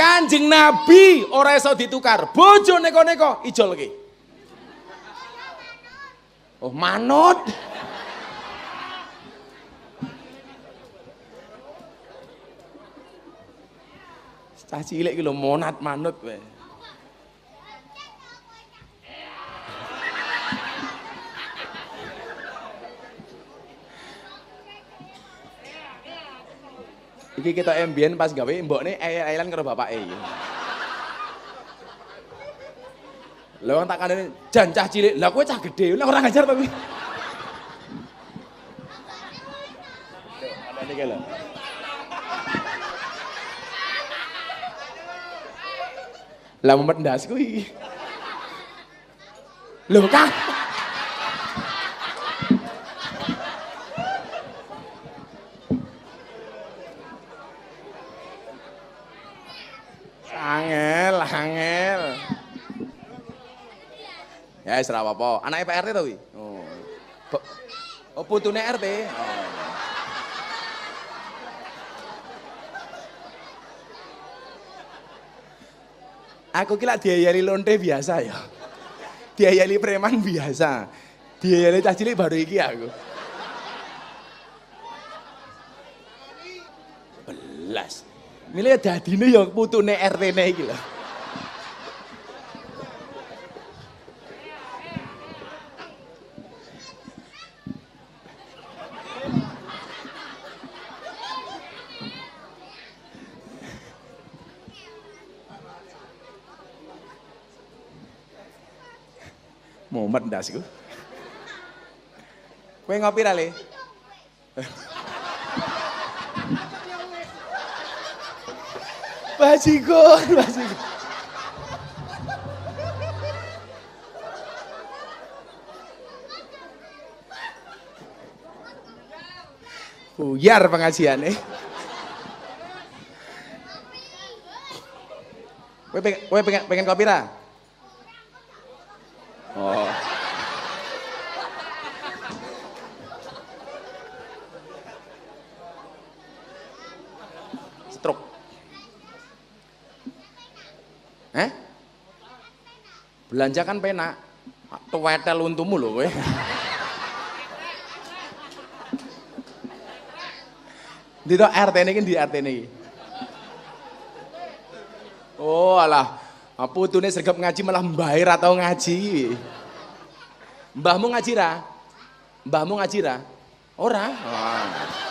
Kanjeng Nabi ora iso ditukar. Bojo neko-neko ijo lagi. Oh, manut. Cah cilik ki lho monat manut wae. Iki kita ambien pas gawe mbokne ayel-ayelan karo bapake iki. Lah wong tak kandhani jan cah cilik, lah kowe cah gedhe, lah ora ngajar to kuwi. Ada niki lho. Lah mumet ndas kuwi. Lho kah? ae ora apa-apa. Anake Pak RT to kuwi? Oh. Oh putune RT. Oh. Aku kira diayari lonte biasa ya. Diayari preman biasa. Diayari cah cilik baru iki aku. Belas. Milih dadine ya putune RT-ne iki lho. mumet ndak sih? Kue ngopi rale? Bajigur, bajigur. Buyar pengajiannya. Kowe pengen, pengen, pengen kopi ra? Eh? Belanja kan penak. Tuwetel untumu lho kowe. di to RT kan di RT niki? Oh alah, ini ah, sregep ngaji malah mbahe ra tau ngaji. Mbahmu ngaji ra? Mbahmu ngaji ra? Ora. Oh.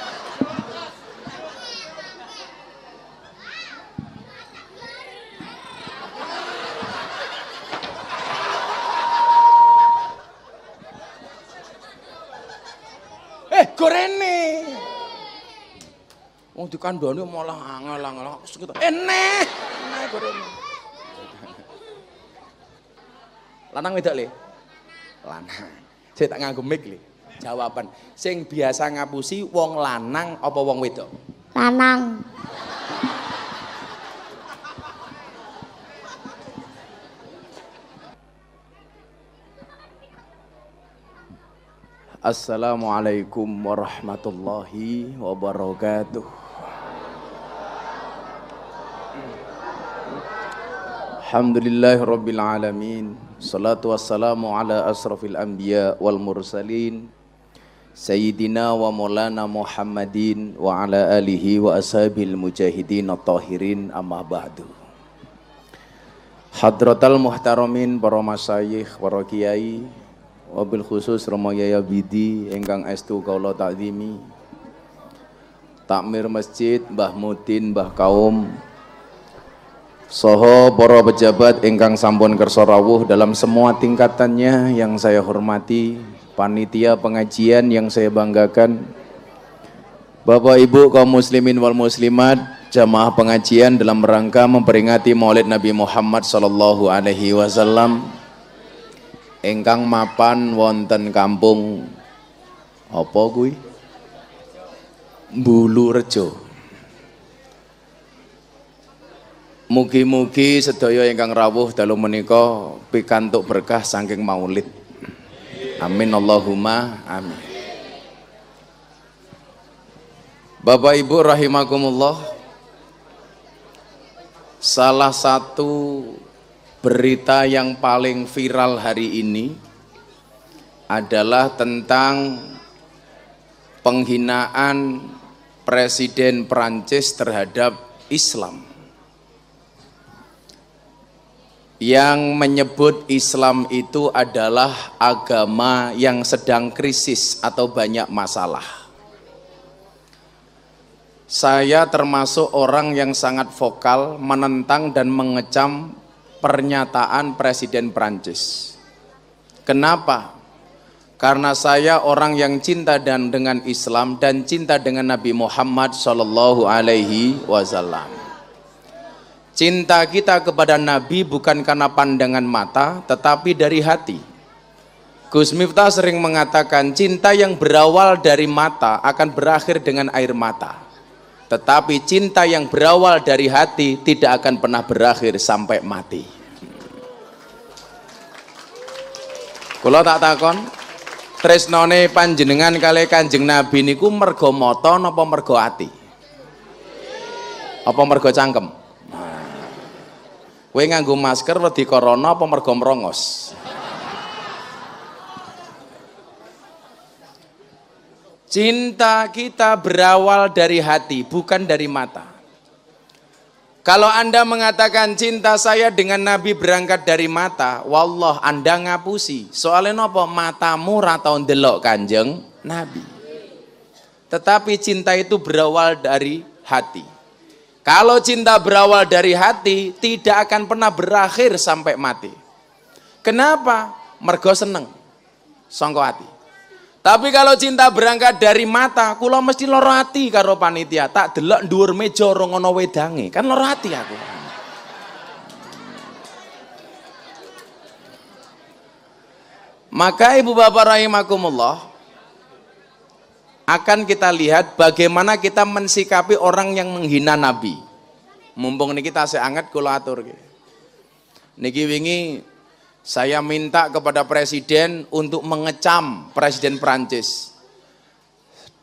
Wong dikandani malah angel-angel aku sengit. Eneh, eh, eneh gorene. Lanang wedok le? Lanang. Saya tak nganggo mic le. Jawaban sing biasa ngapusi wong lanang apa wong wedok? Lanang. Assalamualaikum warahmatullahi wabarakatuh. Alhamdulillahi Rabbil Alamin Salatu wassalamu ala asrafil anbiya wal mursalin Sayyidina wa maulana Muhammadin wa ala alihi wa ashabil mujahidin at-tahirin amma ba'du Hadratal muhtaramin para masayikh para kiai wabil khusus Romayaya Bidi engkang estu kaulah ta'zimi Takmir masjid Mbah Mutin Mbah Kaum Soho para pejabat ingkang sampun kersa rawuh dalam semua tingkatannya yang saya hormati, panitia pengajian yang saya banggakan, Bapak Ibu kaum muslimin wal muslimat, jamaah pengajian dalam rangka memperingati Maulid Nabi Muhammad sallallahu alaihi wasallam ingkang mapan wonten kampung apa kuwi? Bulu Rejo. Mugi-mugi sedaya ingkang rawuh dalu menika pikantuk berkah saking Maulid. Amin Allahumma amin. Bapak Ibu rahimakumullah. Salah satu berita yang paling viral hari ini adalah tentang penghinaan Presiden Prancis terhadap Islam yang menyebut Islam itu adalah agama yang sedang krisis atau banyak masalah. Saya termasuk orang yang sangat vokal menentang dan mengecam pernyataan Presiden Prancis. Kenapa? Karena saya orang yang cinta dan dengan Islam dan cinta dengan Nabi Muhammad Shallallahu Alaihi Wasallam. Cinta kita kepada Nabi bukan karena pandangan mata, tetapi dari hati. Gus Miftah sering mengatakan cinta yang berawal dari mata akan berakhir dengan air mata. Tetapi cinta yang berawal dari hati tidak akan pernah berakhir sampai mati. Kalau tak takon, tresnone panjenengan kali kanjeng Nabi niku mergo moto napa mergo ati? Apa mergo cangkem? Kowe nganggo masker wedi corona apa mergo mrongos? Cinta kita berawal dari hati, bukan dari mata. Kalau Anda mengatakan cinta saya dengan Nabi berangkat dari mata, wallah Anda ngapusi. Soalnya nopo matamu ratau delok kanjeng Nabi. Tetapi cinta itu berawal dari hati. Kalau cinta berawal dari hati, tidak akan pernah berakhir sampai mati. Kenapa? Mergo seneng. Songko hati. Tapi kalau cinta berangkat dari mata, kula mesti loro hati karo panitia. Tak delok dhuwur meja ora ana wedange. Kan loro hati aku. Maka ibu bapak rahimakumullah, akan kita lihat bagaimana kita mensikapi orang yang menghina Nabi. Mumpung ini kita seangat kula atur Niki wingi saya minta kepada presiden untuk mengecam presiden Prancis.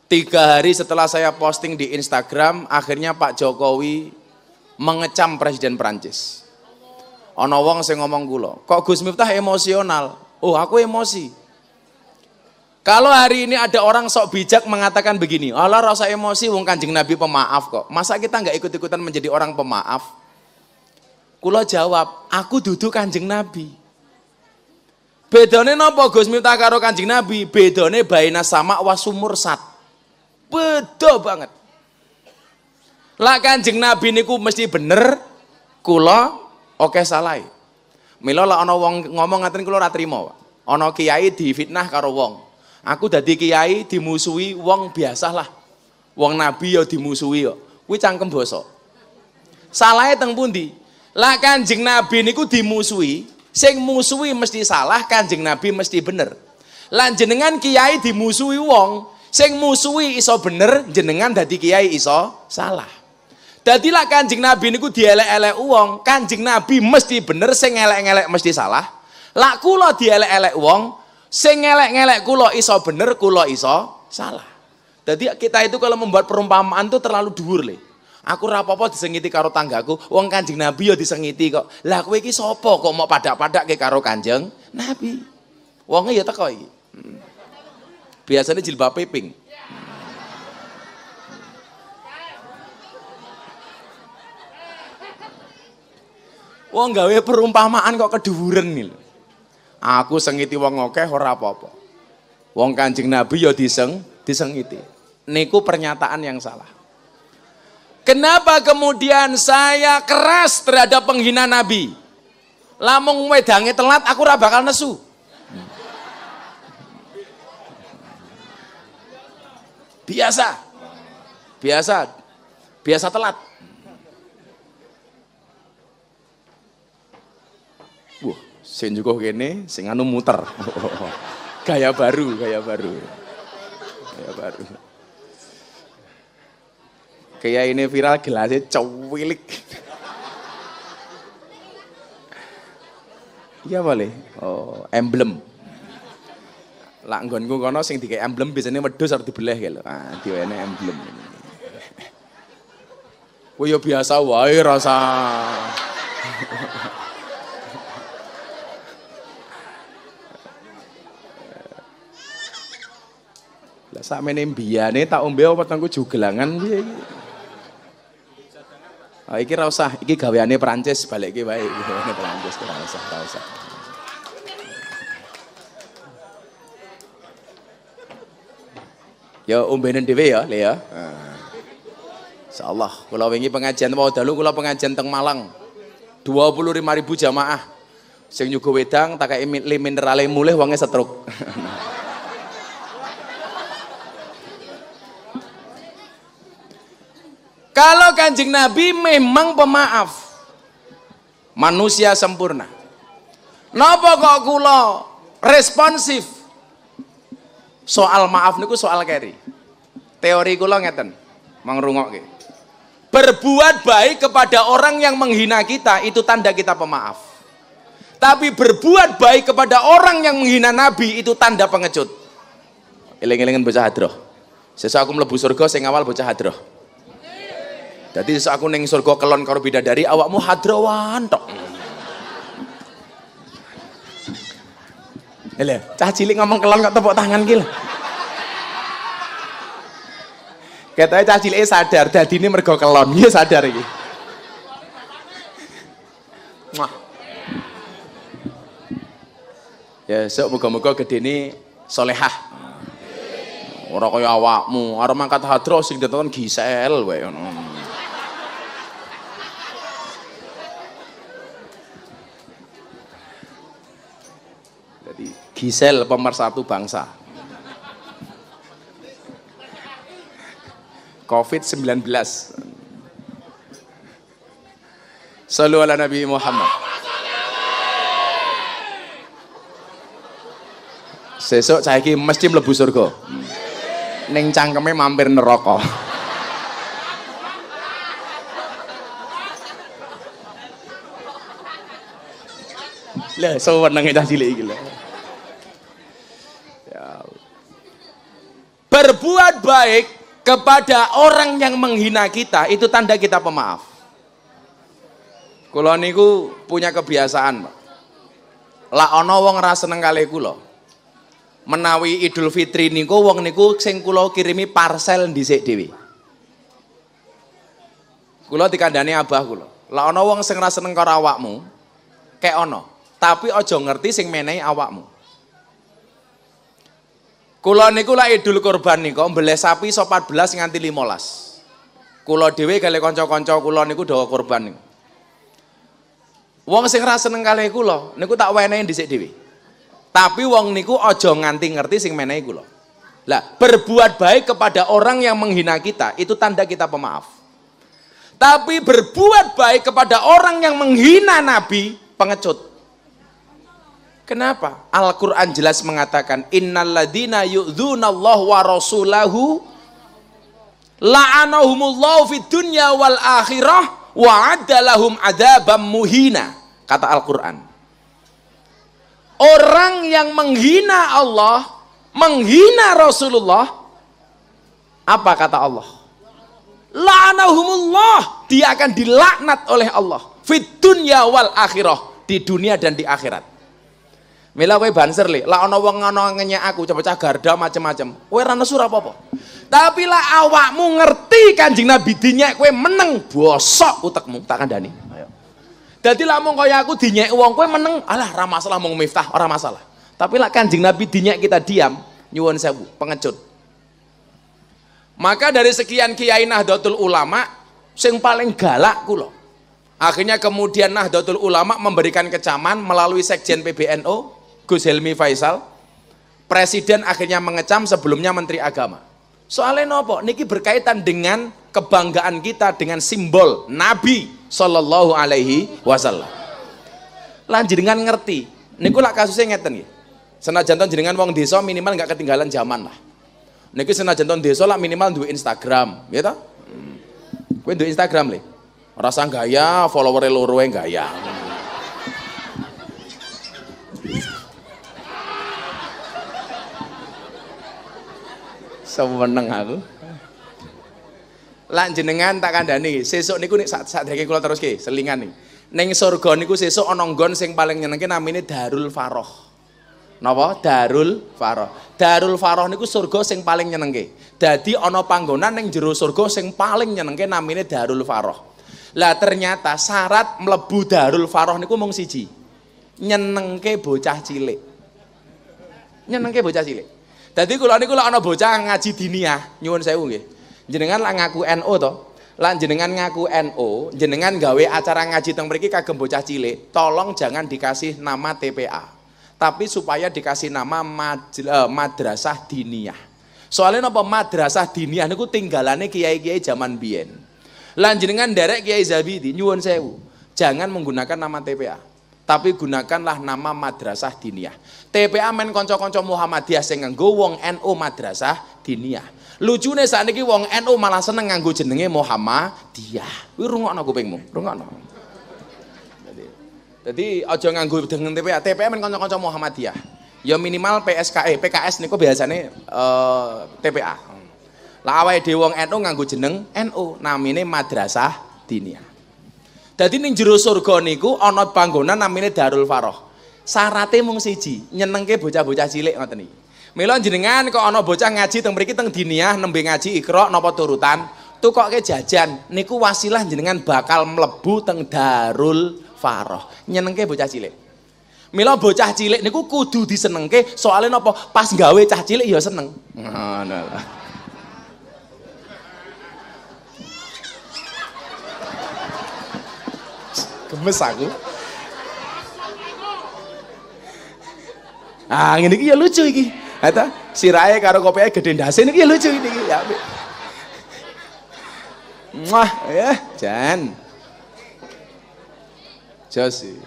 Tiga hari setelah saya posting di Instagram, akhirnya Pak Jokowi mengecam presiden Prancis. Ono wong sing ngomong gulo. kok Gus Miftah emosional? Oh, aku emosi. Kalau hari ini ada orang sok bijak mengatakan begini, Allah rasa emosi wong kanjeng Nabi pemaaf kok. Masa kita nggak ikut-ikutan menjadi orang pemaaf? Kulo jawab, aku duduk kanjeng Nabi. Bedone nopo Gus minta karo kanjeng Nabi? Bedone baina sama wasumur sat. Bedo banget. Lah kanjeng Nabi niku mesti bener, kulo oke okay, salah. Milo lah ono wong ngomong ngatain kulo ratrimo, ono kiai di fitnah karo wong Aku dadi kiai dimusuhi wong biasa lah. Wong nabi ya dimusuhi yo. Ya. Kuwi cangkem basa. Salahe teng pundi? Lah Kanjeng Nabi niku dimusuhi, sing musuhi mesti salah, Kanjeng Nabi mesti bener. Lah jenengan kiai dimusuhi wong, sing musuhi iso bener, jenengan dadi kiai iso salah. Dadilah kanjeng Nabi niku dielek-elek uang. Kanjeng Nabi mesti bener, sing elek-elek mesti salah. Lak kula dielek-elek uang, Sing ngelek-ngelek kula iso bener, kula iso salah. Jadi kita itu kalau membuat perumpamaan tuh terlalu dhuwur le. Aku rapopo disengiti karo tanggaku, wong Kanjeng Nabi ya disengiti kok. Lah kowe iki sapa kok mau padak padak ke karo Kanjeng Nabi? Wonge ya teko iki. Biasanya jilbab peping. Wong gawe perumpamaan kok keduwuren nih. Aku sengiti wong oke ora apa-apa. Wong Kanjeng Nabi ya diseng, disengiti. Niku pernyataan yang salah. Kenapa kemudian saya keras terhadap penghina Nabi? Lamung wedangnya telat aku ora bakal nesu. Biasa. Biasa. Biasa telat. Sing jukuh kene, sing anu muter. gaya baru, gaya baru. Gaya baru. Kayak ini viral gelasnya cewilik. Iya boleh. Oh, emblem. Lak nggonku kono sing dikek emblem biasanya wedhus harus dibeleh gitu. Ah, diwene emblem. Kowe ya biasa wae rasa. Sakmene mbiyane tak ombe apa tengku jugelangan piye iki. Oh, iki ra usah, iki gaweane Perancis balikke wae. Gaweane Perancis ora usah, ora usah. Ya ombenen dhewe ya, Le ya. Ah. Insyaallah kula wingi pengajian mau dalu kula pengajian teng Malang. 25.000 jamaah. Sing nyuguh wedang tak kei minerale mulih wonge setruk. kanjeng Nabi memang pemaaf manusia sempurna Nopo kok kula responsif? Soal maaf niku soal keri. Teori kula ngeten, ke. Berbuat baik kepada orang yang menghina kita itu tanda kita pemaaf. Tapi berbuat baik kepada orang yang menghina Nabi itu tanda pengecut. Eling-elingan bocah hadroh. Sesuatu aku melebu surga saya awal bocah hadroh. Jadi aku neng surga kelon karo bidadari awakmu hadrawan tok. Lha, cah cilik ngomong kelon kok tepuk tangan ki Katanya cah cilik sadar, dadi ini mergo kelon, dia sadar iki. Ya, sok muga-muga gede ini solehah. Ora kaya awakmu, arep mangkat hadroh sing ditonton gisel wae ngono. Gisel pemersatu bangsa. COVID-19. Salu ala Nabi Muhammad. Sesuk saya ini mesti mlebu surga. Ning cangkeme mampir neraka. Lah, so wenenge cah cilik iki lho. Berbuat baik kepada orang yang menghina kita itu tanda kita pemaaf. kalau niku punya kebiasaan, Pak. Lah ono, wong ra seneng kali kulo Menawi Idul Fitri niku wong niku sing kulo kirimi parcel di dhewe. kulo dikandani abah kulo Lah ono, wong sing ra seneng karo awakmu, kek ono, Tapi ojo ngerti sing menai awakmu. Kula niku lak Idul Kurban niku mbeleh sapi so 14 nganti 15. Kula dewi kali kanca-kanca kula niku dawa kurban niku. Wong sing ra seneng kali kula niku tak wenehi dhisik dhewe. Tapi wong niku aja nganti ngerti sing menehi kula. Lah, berbuat baik kepada orang yang menghina kita itu tanda kita pemaaf. Tapi berbuat baik kepada orang yang menghina nabi, pengecut. Kenapa? Al-Quran jelas mengatakan Innaladina yu'dhunallah wa rasulahu La'anahumullahu fid dunya wal akhirah Wa adalahum adabam muhina Kata Al-Quran Orang yang menghina Allah Menghina Rasulullah Apa kata Allah? La'anahumullah Dia akan dilaknat oleh Allah Fid dunya wal akhirah Di dunia dan di akhirat Mila kowe banser li, lah ana wong ana ngenyek aku coba cah garda macam macam Kowe ora nesu apa-apa. Tapi lah awakmu ngerti Kanjeng Nabi dinyek kowe meneng bosok utekmu tak kandhani. Ayo. Dadi mung kaya aku dinyek wong kowe meneng, alah ora masalah mung miftah ora masalah. Tapi lah Kanjeng Nabi dinyek kita diam, nyuwun sewu, pengecut. Maka dari sekian kiai Nahdlatul Ulama sing paling galak kula. Akhirnya kemudian Nahdlatul Ulama memberikan kecaman melalui Sekjen PBNU Gus Helmi Faisal, presiden akhirnya mengecam sebelumnya menteri agama. Soalnya nopo, niki berkaitan dengan kebanggaan kita dengan simbol Nabi Shallallahu Alaihi Wasallam. Lanjut dengan ngerti, niku lah kasusnya ngeten Sena jantan jenengan wong desa minimal nggak ketinggalan zaman lah. Niki jantan desa lah minimal dua Instagram, ya toh? Kue dua Instagram lih, Rasa gaya, follower lu loro gaya. Semeneng aku. Lan jenengan tak kandhani, sesuk niku nek sadhereke kula teruske selingan nih. Ning surga niku sesuk ana nggon sing paling nyenengke namine Darul Faroh. Napa? Darul Faroh. Darul Faroh niku surga sing paling nyenengke. Dadi ana panggonan ning jero surga sing paling nyenengke namine Darul Faroh. Lah ternyata syarat mlebu Darul Faroh niku mung siji. Nyenengke bocah cilik. Nyenengke bocah cilik. Jadi kalau niku kalau ana bocah ngaji diniyah, nyuwun saya uge. Jenengan lah ngaku no to. lah jenengan ngaku no, jenengan gawe acara ngaji teng mriki kagem bocah cilik, tolong jangan dikasih nama TPA. Tapi supaya dikasih nama eh, madrasah diniyah. Soalnya napa madrasah diniyah niku tinggalane kiai-kiai zaman biyen. Lah jenengan derek Kiai Zabidi nyuwun sewu. Jangan menggunakan nama TPA tapi gunakanlah nama madrasah diniyah. TPA men konco-konco Muhammadiyah sing nganggo wong NU Madrasah Diniyah. Lucune sakniki wong NU malah seneng nganggo jenenge Muhammadiyah. Kuwi rungokno kupingmu, rungokno. Dadi Jadi, aja nganggo dengan TPA. TPA men konco-konco Muhammadiyah. Ya minimal PSKE, eh, PKS niku biasane uh, eh, TPA. Lah awake dhewe wong NU nganggo jeneng NU, namine Madrasah Diniyah. Jadi ning jero surga niku ana panggonan namine Darul Faroh. Syaratnya mung siji, nyenengke bocah-bocah cilik ngoten iki. Mila jenengan kok ana bocah ngaji teng mriki teng diniah nembe ngaji ikro, napa turutan, tukoke jajan niku wasilah jenengan bakal mlebu teng Darul Faroh. Nyenengke bocah cilik. Mila bocah cilik niku kudu disenengke soalnya napa pas gawe cah cilik ya seneng. Ngono lah. Gemes aku. Ah ini iki ya lucu iki. Eta sirahe karo kopihe gede ndase niki ya lucu iki ya. Wah, ya, Jan. Jos ya.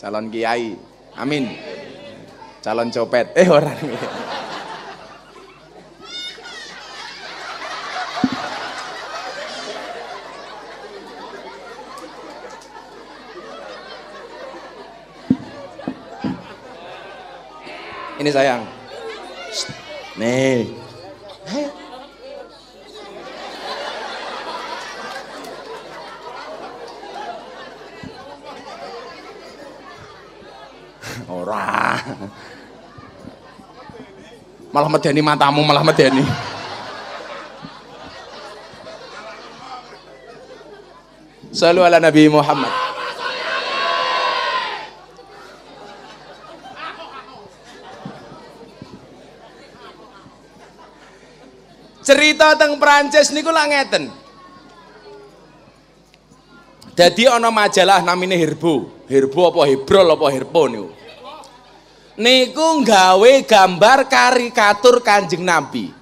calon kiai. Amin. Calon copet. Eh orang. ini sayang. Nih. Ora. Malah medeni matamu, malah medeni. Salu ala Nabi Muhammad. cerita teng Perancis niku lak ngeten. Jadi ana majalah namine Herbo. Herbo apa Hebrol apa Herpo niku. Niku nggawe gambar karikatur Kanjeng Nabi.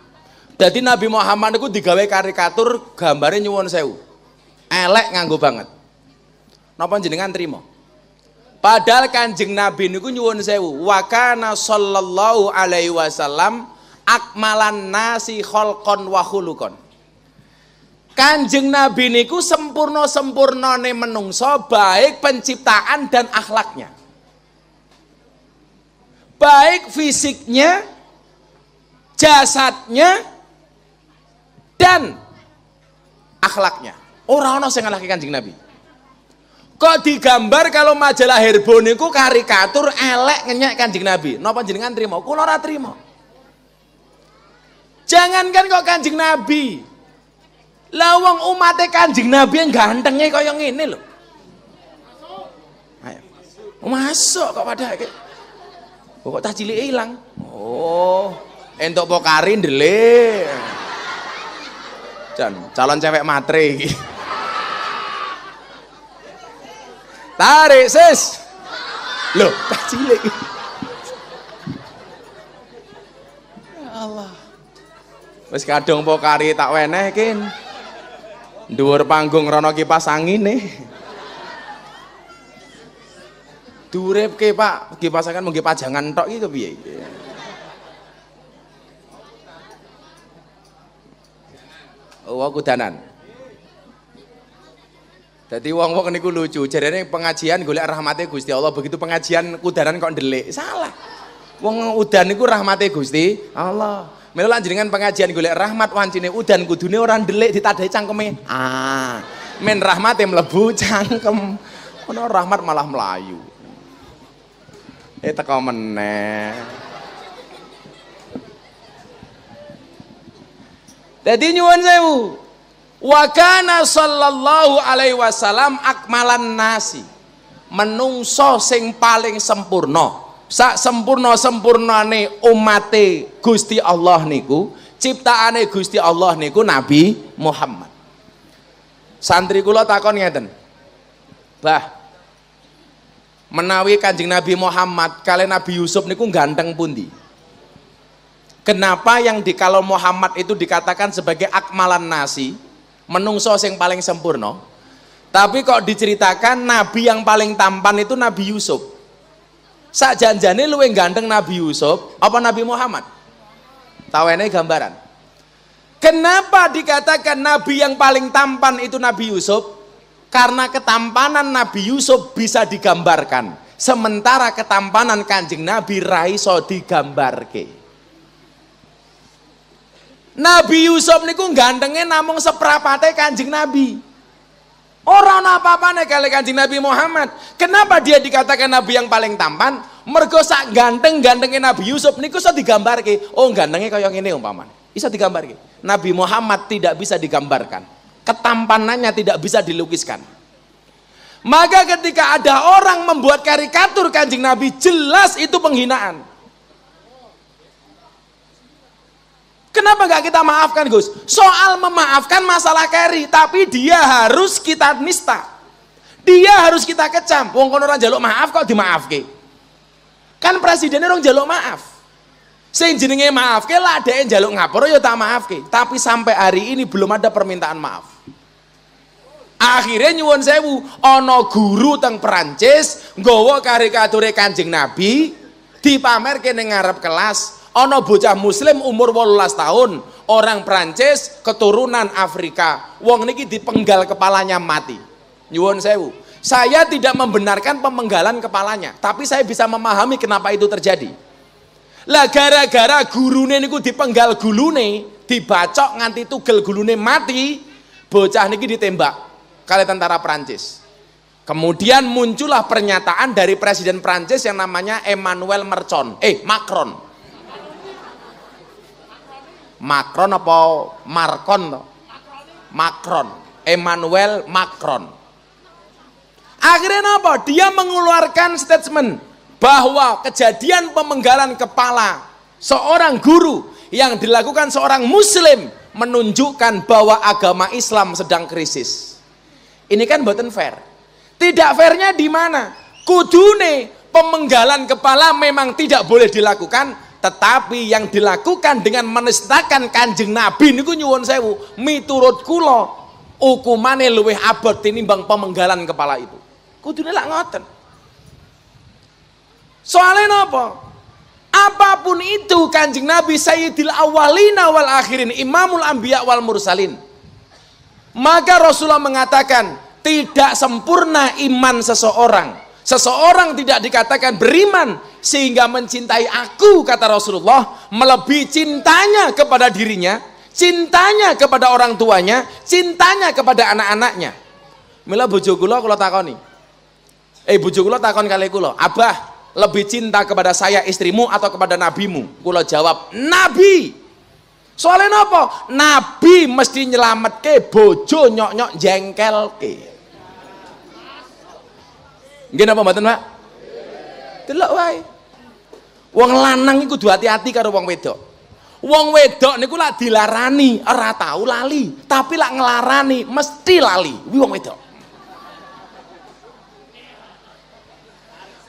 Jadi Nabi Muhammad niku digawe karikatur gambare nyuwun sewu. Elek nganggo banget. Napa jenengan terima? Padahal Kanjeng Nabi niku nyuwun sewu. Wa kana sallallahu alaihi wasallam akmalan nasi kholkon wahulukon. Kanjeng Nabi niku sempurna nih menungso baik penciptaan dan akhlaknya. Baik fisiknya, jasadnya, dan akhlaknya. Orang orang yang ngalahke Kanjeng Nabi. Kok digambar kalau majalah Herbo niku karikatur elek ngenyek Kanjeng Nabi. Nopo jenengan terima kulo ratri mo Jangankan kok Kanjeng Nabi. Lah wong umate Kanjeng Nabi yang gantengnya kaya ngene lho. Ayo. Oh, masuk kok pada iki. Oh, kok cah cilik ilang. Oh, entuk pokari ndelik. dan calon cewek matre iki. Tarik, sis. Loh, cah cilik. Wis kadung po kari tak wenehkin. Dhuwur panggung rono kipas angin angine. ke Pak. Kipas angin mengki pajangan tok iki biaya iki? Oh, aku danan. Jadi wong-wong niku lucu. Jarene pengajian golek rahmati Gusti Allah, begitu pengajian udanan kok ndelik. Salah. Wong udan niku rahmate Gusti Allah. Menurut jenengan pengajian golek rahmat wancine udan kudune orang delik ditadai cangkeme. Ah, men rahmat yang lebu cangkem. Ono rahmat malah melayu. Eh kau meneh. Jadi nyuwun sewu. Wa sallallahu alaihi wasallam akmalan nasi. Menungso sing paling sempurna sak sempurna sempurna sempurnane umate Gusti Allah niku ciptaane Gusti Allah niku Nabi Muhammad santri kula takon ngeten bah menawi kanjeng Nabi Muhammad kalian Nabi Yusuf niku ganteng pundi kenapa yang di kalau Muhammad itu dikatakan sebagai akmalan nasi menungso yang paling sempurna tapi kok diceritakan nabi yang paling tampan itu Nabi Yusuf janjane luwe ganteng Nabi Yusuf apa Nabi Muhammad? Tawene gambaran. Kenapa dikatakan nabi yang paling tampan itu Nabi Yusuf? Karena ketampanan Nabi Yusuf bisa digambarkan. Sementara ketampanan kanjeng Nabi Raiso digambarke. Nabi Yusuf niku gantengnya namung seperapate kanjeng Nabi. Orang apa-apa nih kali kanji Nabi Muhammad. Kenapa dia dikatakan Nabi yang paling tampan? Mergo ganteng gantengnya Nabi Yusuf niku digambar ke. Oh gantengnya yang ini umpama. Bisa ke. Nabi Muhammad tidak bisa digambarkan. Ketampanannya tidak bisa dilukiskan. Maka ketika ada orang membuat karikatur kanjeng Nabi jelas itu penghinaan. Kenapa nggak kita maafkan Gus? Soal memaafkan masalah Kerry, tapi dia harus kita nista. Dia harus kita kecam. Wong kono orang jaluk maaf kok dimaafke. Kan presidennya orang jaluk maaf. Sing jenenge maafke lah ada yang jaluk ngapura ya tak maafke. Tapi sampai hari ini belum ada permintaan maaf. Akhirnya nyuwun sewu, ono guru teng Perancis gowo karikature jeng Nabi dipamer kene ngarep kelas Ono bocah muslim umur 18 tahun, orang Prancis keturunan Afrika. Wong niki dipenggal kepalanya mati. Nyuwun sewu. Saya tidak membenarkan pemenggalan kepalanya, tapi saya bisa memahami kenapa itu terjadi. Lah gara-gara gurune niku dipenggal gulune, dibacok nganti tugel gulune mati, bocah niki ditembak kali tentara Prancis. Kemudian muncullah pernyataan dari Presiden Prancis yang namanya Emmanuel Mercon, eh Macron. Macron apa Markon to? Macron. Emmanuel Macron. Akhirnya apa? Dia mengeluarkan statement bahwa kejadian pemenggalan kepala seorang guru yang dilakukan seorang muslim menunjukkan bahwa agama Islam sedang krisis. Ini kan buatan fair. Tidak fairnya di mana? Kudune pemenggalan kepala memang tidak boleh dilakukan, tetapi yang dilakukan dengan menestakan Kanjeng Nabi niku nyuwun sewu, miturut kula hukumane luwih abot tinimbang pemenggalan kepala itu. Kudune lak ngoten. Soalnya napa? Apapun itu kanjeng Nabi Sayyidil Awalina wal Akhirin Imamul Ambiya wal Mursalin Maka Rasulullah mengatakan Tidak sempurna iman seseorang Seseorang tidak dikatakan beriman sehingga mencintai aku kata Rasulullah melebihi cintanya kepada dirinya cintanya kepada orang tuanya cintanya kepada anak-anaknya mila bojo kula kula takoni eh bojo kula takon kali kula abah lebih cinta kepada saya istrimu atau kepada nabimu kula jawab nabi soalnya apa? nabi mesti nyelamat ke bojo nyok nyok jengkel ke gini apa mbak delok wae. Wong lanang iku kudu hati-hati karo wong wedok. Wong wedok niku lak dilarani ora tau lali, tapi lak ngelarani mesti lali. Kuwi wong wedok.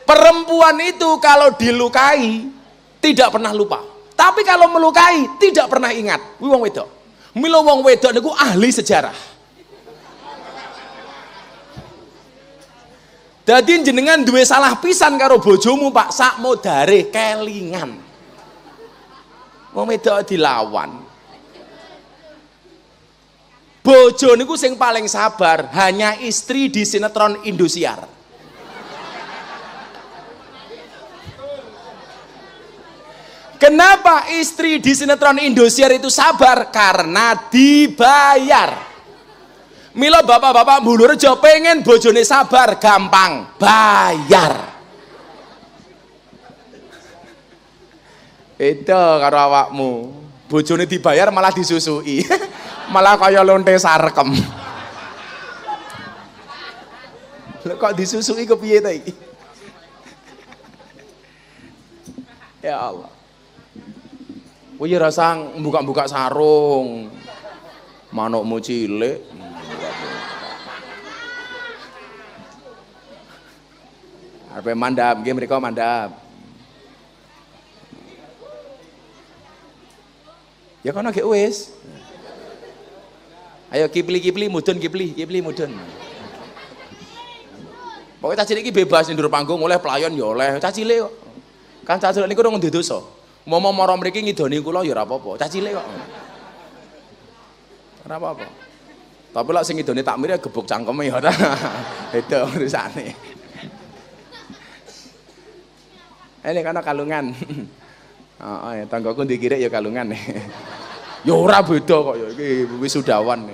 Perempuan itu kalau dilukai tidak pernah lupa. Tapi kalau melukai tidak pernah ingat. Kuwi wong wedok. Mila wong wedok niku ahli sejarah. Jadi jenengan duwe salah pisan karo bojomu Pak sak modare kelingan. Wong wedok dilawan. Bojo niku sing paling sabar, hanya istri di sinetron Indosiar. Kenapa istri di sinetron Indosiar itu sabar? Karena dibayar. Mila bapak-bapak aja pengen bojone sabar gampang bayar. Itu karo awakmu. Bojone dibayar malah disusui. malah kaya lonte sarkem. Lek kok disusui kepiye ta ya Allah. Kuwi ya rasa buka-buka sarung. Manukmu cilik, Arepe mandap, game mereka mandap. Ya kono nggih wis. Ayo kipli-kipli mudun kipli, kipli mudun. Pokoknya caci cilik iki bebas ndur panggung oleh pelayan ya oleh. caci cilik kok. Kan cah cilik niku ndek dosa. Momo mara mriki ngidoni kula ya ora apa-apa. caci cilik kok. Ora apa-apa. Tapi lek sing ngidoni takmir ya gebuk cangkeme ya Itu Beda urusane. Ini karena kalungan. Oh, oh, ya, tanggaku dikira ya kalungan nih. Ya ora beda kok ya iki wisudawan.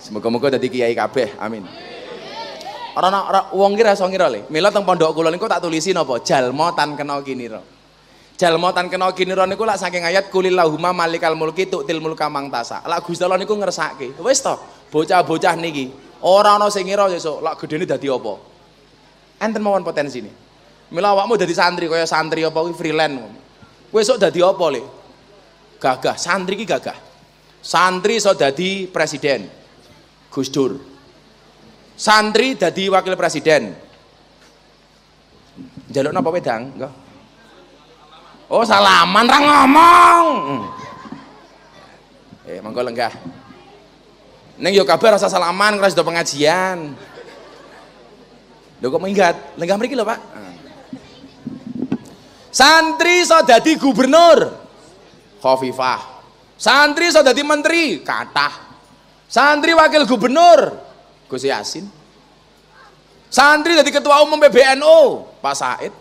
Semoga-moga dadi kiai kabeh. Amin. Ora ana ora wong ki rasa ngira le. Mila teng pondok kula niku tak tulisi napa? Jalma tan kena kiniro Jalma tan kena kiniro niku lak saking ayat kulillahumma malikal mulki tu'til mulka mang tasa. Lak Gusti Allah niku ngersake. Wis to, bocah-bocah niki ora ana sing ngira sesuk lak gedene dadi apa. Enten mawon potensine. Mila awakmu dadi santri kaya santri apa kuwi freelance. Kowe sok dadi apa le? Gagah, santri ki gagah. Santri sok dadi presiden. Gus Dur. Santri dadi wakil presiden. Jaluk napa wedang? Enggak. Oh, salaman ra ngomong. Eh, monggo lenggah. Neng yo kabar rasa salaman kelas do pengajian. Lho kok mengingat, Lenggah mriki lho, Pak. Santri so jadi gubernur. Khofifah. Santri so jadi menteri, kata. Santri wakil gubernur, Gus Yasin. Santri jadi ketua umum PBNO, Pak Said.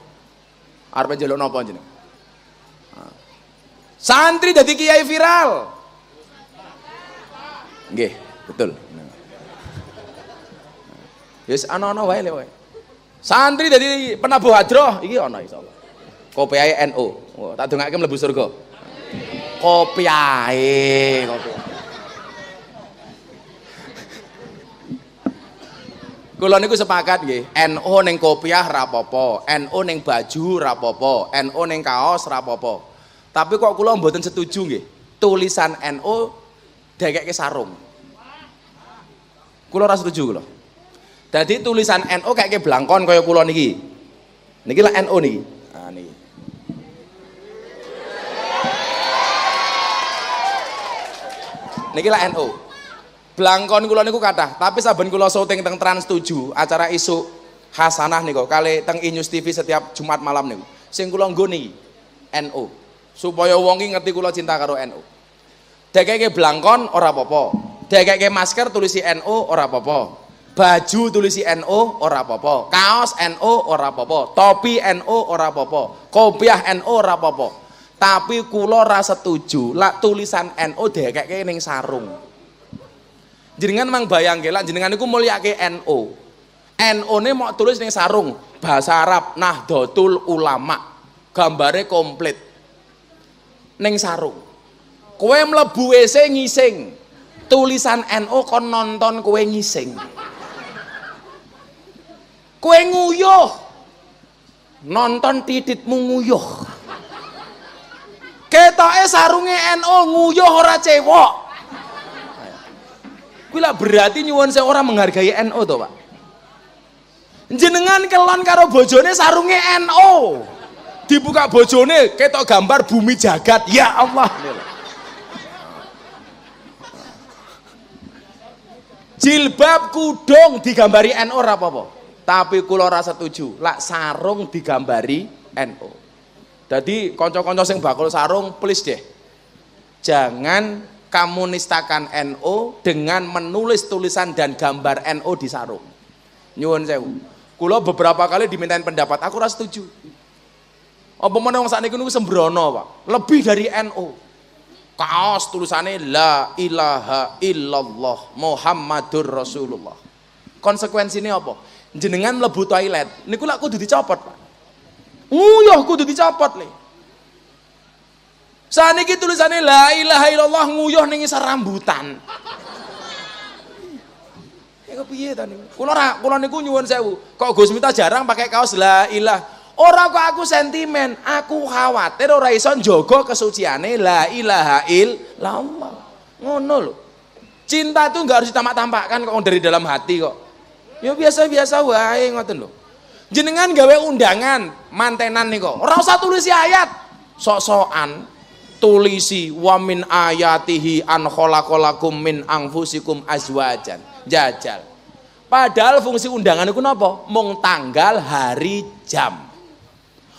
Arep Jelono napa Santri jadi kiai viral. Nggih, betul. Yes, ana-ana wae lewat. Santri dadi penabuh hadroh iki ana insyaallah kopi ae NU. NO. Oh, tak dongake mlebu surga. Kopi ae, kopi. Kula niku sepakat nggih, NU ning kopiah rapopo, no neng baju rapopo, no neng kaos rapopo. Tapi kok kula mboten setuju nggih. Tulisan no, NU ke sarung. Kula ora setuju kula. Jadi tulisan NU kayaknya belangkon kaya kula nih. Niki lah NU niki. niki lah NU. Blangkon kula niku kathah, tapi saben kula syuting teng Trans 7 acara isu Hasanah niku kali teng Inyus TV setiap Jumat malam niku. Sing kula nggo niki NU. Supaya wong iki ngerti kula cinta karo NU. Dekeke blangkon ora apa-apa. Dekeke masker tulisi NU ora apa-apa. baju tulisi NO ora popo kaos NO ora popo topi NO ora popo kopiah NO ora popo tapi Kulo ora setuju, lak tulisan NU deh kayaknya ning sarung. Jenengan mang bayangke lak jenengan iku mulyake NU. NU ne mau tulis ning sarung, bahasa Arab Nahdlatul Ulama. Gambare komplit. Ning sarung. Kowe mlebu WC e ngising. Tulisan NU NO kon nonton kowe ngising. Kowe nguyuh. Nonton tititmu nguyuh. Ketoke sarunge NO nguyuh ora cewek. Kuwi berarti nyuwun saya orang menghargai NO to, Pak. Jenengan kelon karo bojone sarunge NO. Dibuka bojone ketok gambar bumi jagat. Ya Allah. Jilbab kudung digambari NO ora apa-apa. Tapi kula ora setuju, lak sarung digambari NO. Jadi konco-konco sing bakul sarung, please deh. Jangan kamu nistakan NO dengan menulis tulisan dan gambar NO di sarung. Nyuwun sewu. Kulo beberapa kali dimintain pendapat, aku ras setuju. Apa mana yang saat ini sembrono, Pak. Lebih dari NO. Kaos tulisannya la ilaha illallah Muhammadur Rasulullah. Konsekuensinya apa? Jenengan lebu toilet, Ini kulo aku dicopot, Pak. Nguyuh kudu dicopot le. Saniki tulisannya la ilaha illallah nguyuh ning isor rambutan. Iku ya piye ta niku? Kula ora kula niku nyuwun sewu. Kok Gus Mita jarang pakai kaos la ilah. Ora kok aku sentimen, aku khawatir ora iso njogo kesuciane la ilaha illallah. Ngono lho. Cinta tuh nggak harus ditamak-tampakkan kok dari dalam hati kok. Ya biasa-biasa wae ngoten lho. Jenengan gawe undangan mantenan niko. Ora usah tulisi ayat. Sok-sokan tulisi wamin ayatihi an kolakolakum min fusikum azwajan. Jajal. Padahal fungsi undangan itu napa? Mung tanggal, hari, jam.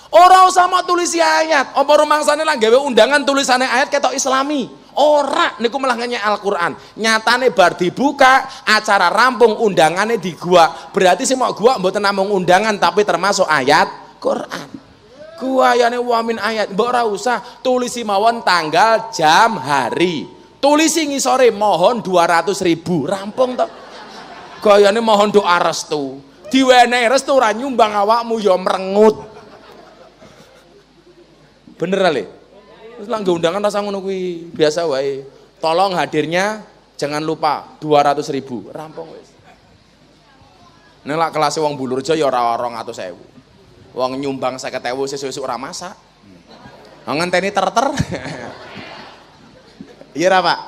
orang sama mau tulisi ayat. Apa sana lah gawe undangan tulisannya ayat ketok Islami. Ora niku malah ngenyek Al-Qur'an. Nyatane bar dibuka acara rampung undangannya di gua. Berarti sih mau gua mboten namung undangan tapi termasuk ayat Quran. Gua ayane wamin ayat mbok ora usah tulisi mawon tanggal jam hari. Tulisi ngisore mohon 200 ribu rampung toh. Gayane mohon doa restu. Diwenehi restu ora bang awakmu ya merengut. Bener kali? Terus undangan rasa ngono kuwi, biasa wae. Tolong hadirnya jangan lupa 200 ribu rampung wis. Nek lak kelas wong Bulurjo ya ora saya Wong nyumbang 50.000 sesuk-sesuk ora masak. Ngenteni terter. Iya ra, Pak.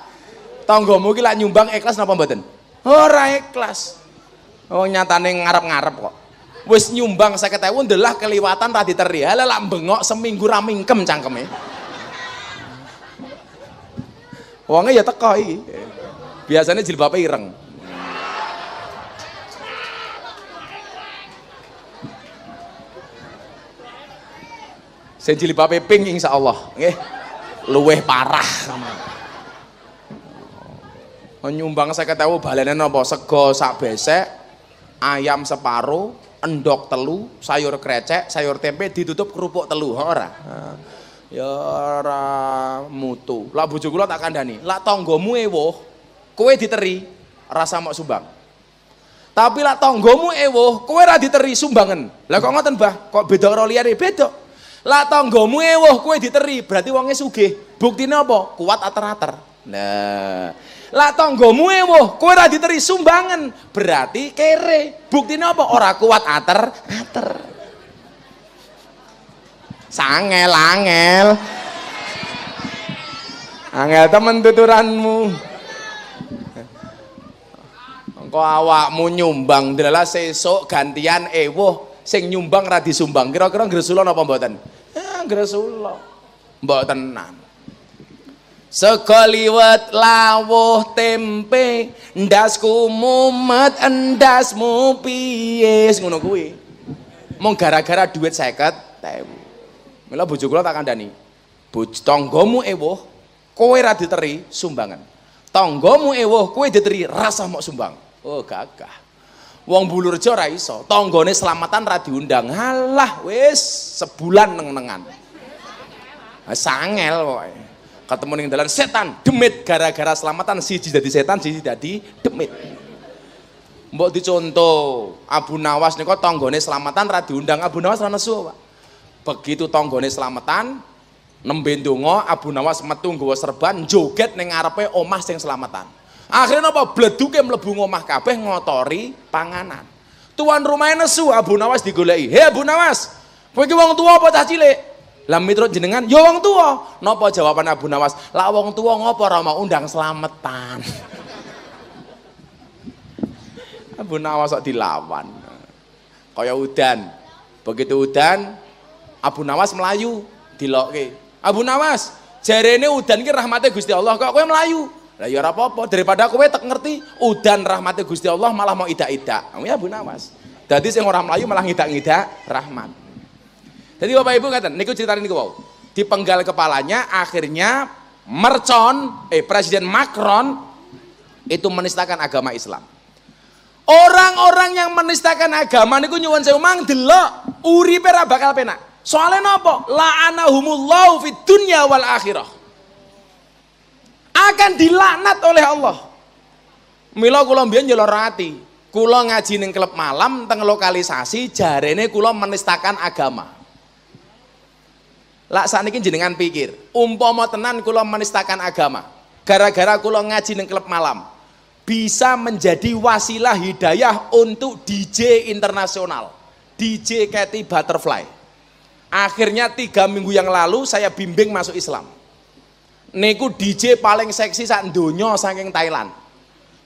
Tanggamu lah nyumbang ikhlas napa mboten? Ora ikhlas. Wong nyatane ngarep-ngarep kok. Wis nyumbang 50.000 ndelah keliwatan tadi teri, Lah lak bengok seminggu ra mingkem cangkeme. Uangnya ya teko iki. Biasanya jilbabnya ireng. Saya jilbabnya pink insya Allah. Nggih. Luweh parah. Menyumbang saya ketemu balenya nopo sego sak besek, ayam separuh, endok telu, sayur krecek, sayur tempe ditutup kerupuk telu, ora. Nah ya ora mutu. Lak bojo kula tak kandhani, lak tanggamu ewoh, kowe diteri rasa mok sumbang. Tapi lak tanggamu ewoh, kowe ora diteri sumbangan. Lah kok ngoten, Mbah? Kok beda karo liyane? Beda. Lak tanggamu ewoh, kowe diteri, berarti wonge sugih. Buktine apa? Kuat ater-ater. Nah, lak tanggamu ewoh, kowe ora diteri sumbangan, berarti kere. Buktine apa? Ora kuat ater-ater. Sangel, angel. Angel temen tuturanmu. kok awakmu nyumbang adalah sesok gantian ewo sing nyumbang radi sumbang Kira-kira ngeresulah apa mboten? Ah, ya, ngresula. Mbok tenan. Sego lawuh tempe, ndasku mumet endasmu piye ngono kuwi. Mung gara-gara duit tewu Mila bojo kula tak kandhani. Bojo tanggamu ewuh, kowe ra diteri sumbangan. Tanggamu ewoh kowe diteri rasa mau sumbang. Oh gagah. Wong Bulurjo ra iso, tanggane selamatan ra diundang. Halah wis sebulan neng-nengan. Ah, sangel pokoke. Ketemu ning dalan setan, demit gara-gara selamatan siji dadi setan, siji dadi demit. Mbok dicontoh Abu Nawas nika tanggane selamatan ra diundang. Abu Nawas ra nesu, Pak. Begitu tonggone selamatan, nembe Abu Nawas metu nggawa serban joget ning ngarepe omah sing selamatan. Akhirnya apa bleduke mlebu omah kabeh ngotori panganan. Tuan rumahnya nesu Abu Nawas digoleki. "Hei Abu Nawas, kowe iki wong tuwa apa cah cilik?" Lah mitra jenengan, ya wong tuwa. Napa jawaban Abu Nawas? Lah wong tuwa ngopo ora mau undang selamatan Abu Nawas kok dilawan. Kaya udan. Begitu udan, Abu Nawas melayu di dilokke. Abu Nawas, jarene udan ki rahmate Gusti Allah kok kowe melayu. Lah ya ora apa-apa, daripada kowe tek ngerti udan rahmate Gusti Allah malah mau ida ida. idak nah, Ya Abu Nawas. Jadi sing ora melayu malah ngidak-ngidak rahmat. Jadi Bapak Ibu ngaten, niku critane niku wau. Dipenggal kepalanya akhirnya Mercon, eh Presiden Macron itu menistakan agama Islam. Orang-orang yang menistakan agama niku nyuwun sewu mang delok uripe ora bakal penak. Soalnya nopo la'anahumullahu fid dunya wal akhirah. Akan dilaknat oleh Allah. Mila kula mbiyen yo ati. Kula ngaji ning klub malam teng lokalisasi jarene kula menistakan agama. Lak sakniki jenengan pikir, umpama tenan kula menistakan agama. Gara-gara kula ngaji ning klub malam bisa menjadi wasilah hidayah untuk DJ internasional. DJ Katy Butterfly. Akhirnya tiga minggu yang lalu saya bimbing masuk Islam. Niku DJ paling seksi saat dunia saking Thailand.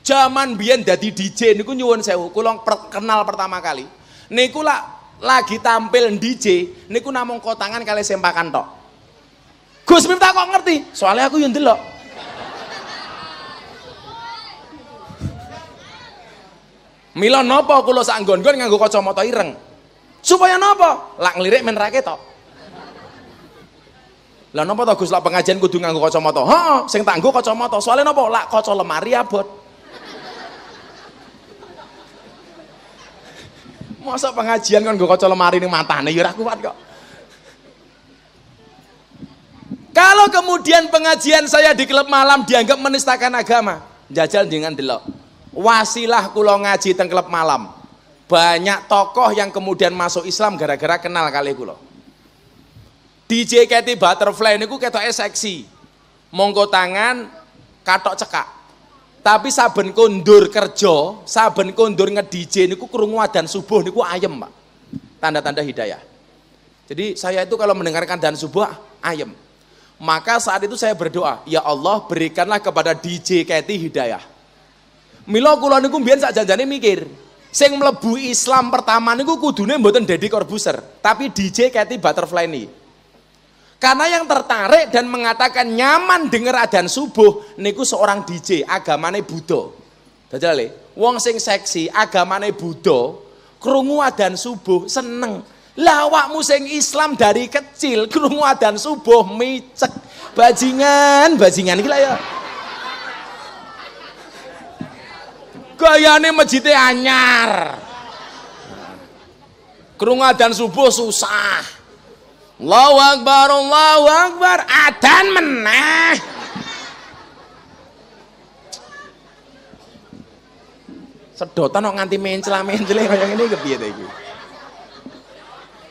Zaman biyen jadi DJ niku nyuwun sewu, kula kenal pertama kali. Niku lah lagi tampil DJ, niku namung kotangan kali sempakan tok. Gus Miftah kok ngerti? Soalnya aku yang delok. Milo nopo kulo sak nggon-nggon nganggo kacamata ireng. Supaya napa? Lak ngelirik men ra ketok. Lah napa to Gus lak pengajian kudu nganggo kacamata? ha, sing tak nggo kacamata. soalnya napa? Lak kaca lemari abot. Masa pengajian kan gue kocok lemari ini matane ya kuat kok. Kalau kemudian pengajian saya di klub malam dianggap menistakan agama, jajal dengan delok. Wasilah kulo ngaji teng klub malam. Banyak tokoh yang kemudian masuk Islam gara-gara kenal kali kula. DJ Katy Butterfly niku ketoke seksi. Monggo tangan katok cekak. Tapi saben kondur kerja, saben kondur nge-DJ niku krungu dan subuh ini niku ayem, Pak. Tanda-tanda hidayah. Jadi saya itu kalau mendengarkan dan subuh ayem. Maka saat itu saya berdoa, ya Allah berikanlah kepada DJ Katy hidayah. Milo kula niku mbiyen sak janjane mikir, Sing mlebu Islam pertama niku kudune mboten Deddy Corbuzier, tapi DJ Katy Butterfly ini. Karena yang tertarik dan mengatakan nyaman denger adan subuh niku seorang DJ agamane Buddha. Dadi wong sing seksi agamane Buddha, krungu adan subuh seneng. Lawak museng Islam dari kecil krungu adan subuh micek. Bajingan, bajingan iki ya. gayane masjidnya anyar kerungan dan subuh susah Allahu Akbar Allahu Akbar adan meneh sedotan kok nganti mencela mencela kayak ini kepiye ta iki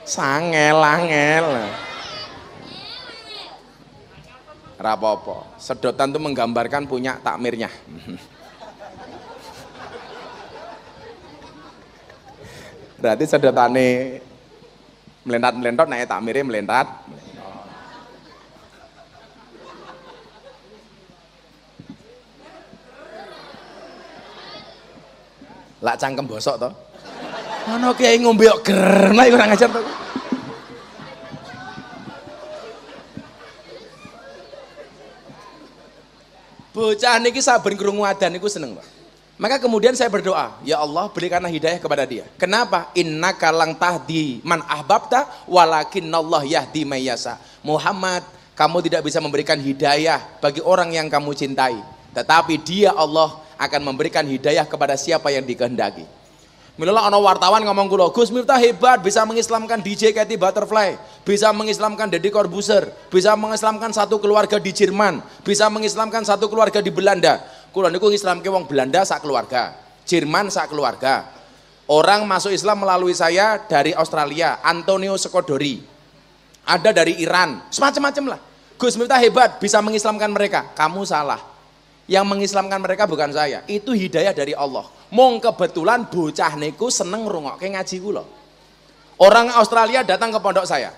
sangel angel rapopo sedotan itu menggambarkan punya takmirnya Berarti sedotane melentat-melentot naik mirip melentat. Lak cangkem bosok to. Ana kiai ngombe kok gerna iku ora ngajar to. Bocah niki saben krungu adan niku seneng, Pak. Maka kemudian saya berdoa, ya Allah berikanlah hidayah kepada dia. Kenapa? Inna kalang tahdi man ahbabta walakin Allah yahdi mayasa. Muhammad, kamu tidak bisa memberikan hidayah bagi orang yang kamu cintai. Tetapi dia Allah akan memberikan hidayah kepada siapa yang dikehendaki. Mila ono wartawan ngomong kulo, Gus Miftah hebat, bisa mengislamkan DJ Katy Butterfly, bisa mengislamkan Deddy Corbuzier, bisa mengislamkan satu keluarga di Jerman, bisa mengislamkan satu keluarga di Belanda. Kulo niku ke wong Belanda sak keluarga, Jerman sak keluarga. Orang masuk Islam melalui saya dari Australia, Antonio Sekodori. Ada dari Iran, semacam-macam lah. Gus Miftah hebat bisa mengislamkan mereka. Kamu salah. Yang mengislamkan mereka bukan saya. Itu hidayah dari Allah. Mong kebetulan bocah niku seneng rungokke ngaji kula. Orang Australia datang ke pondok saya.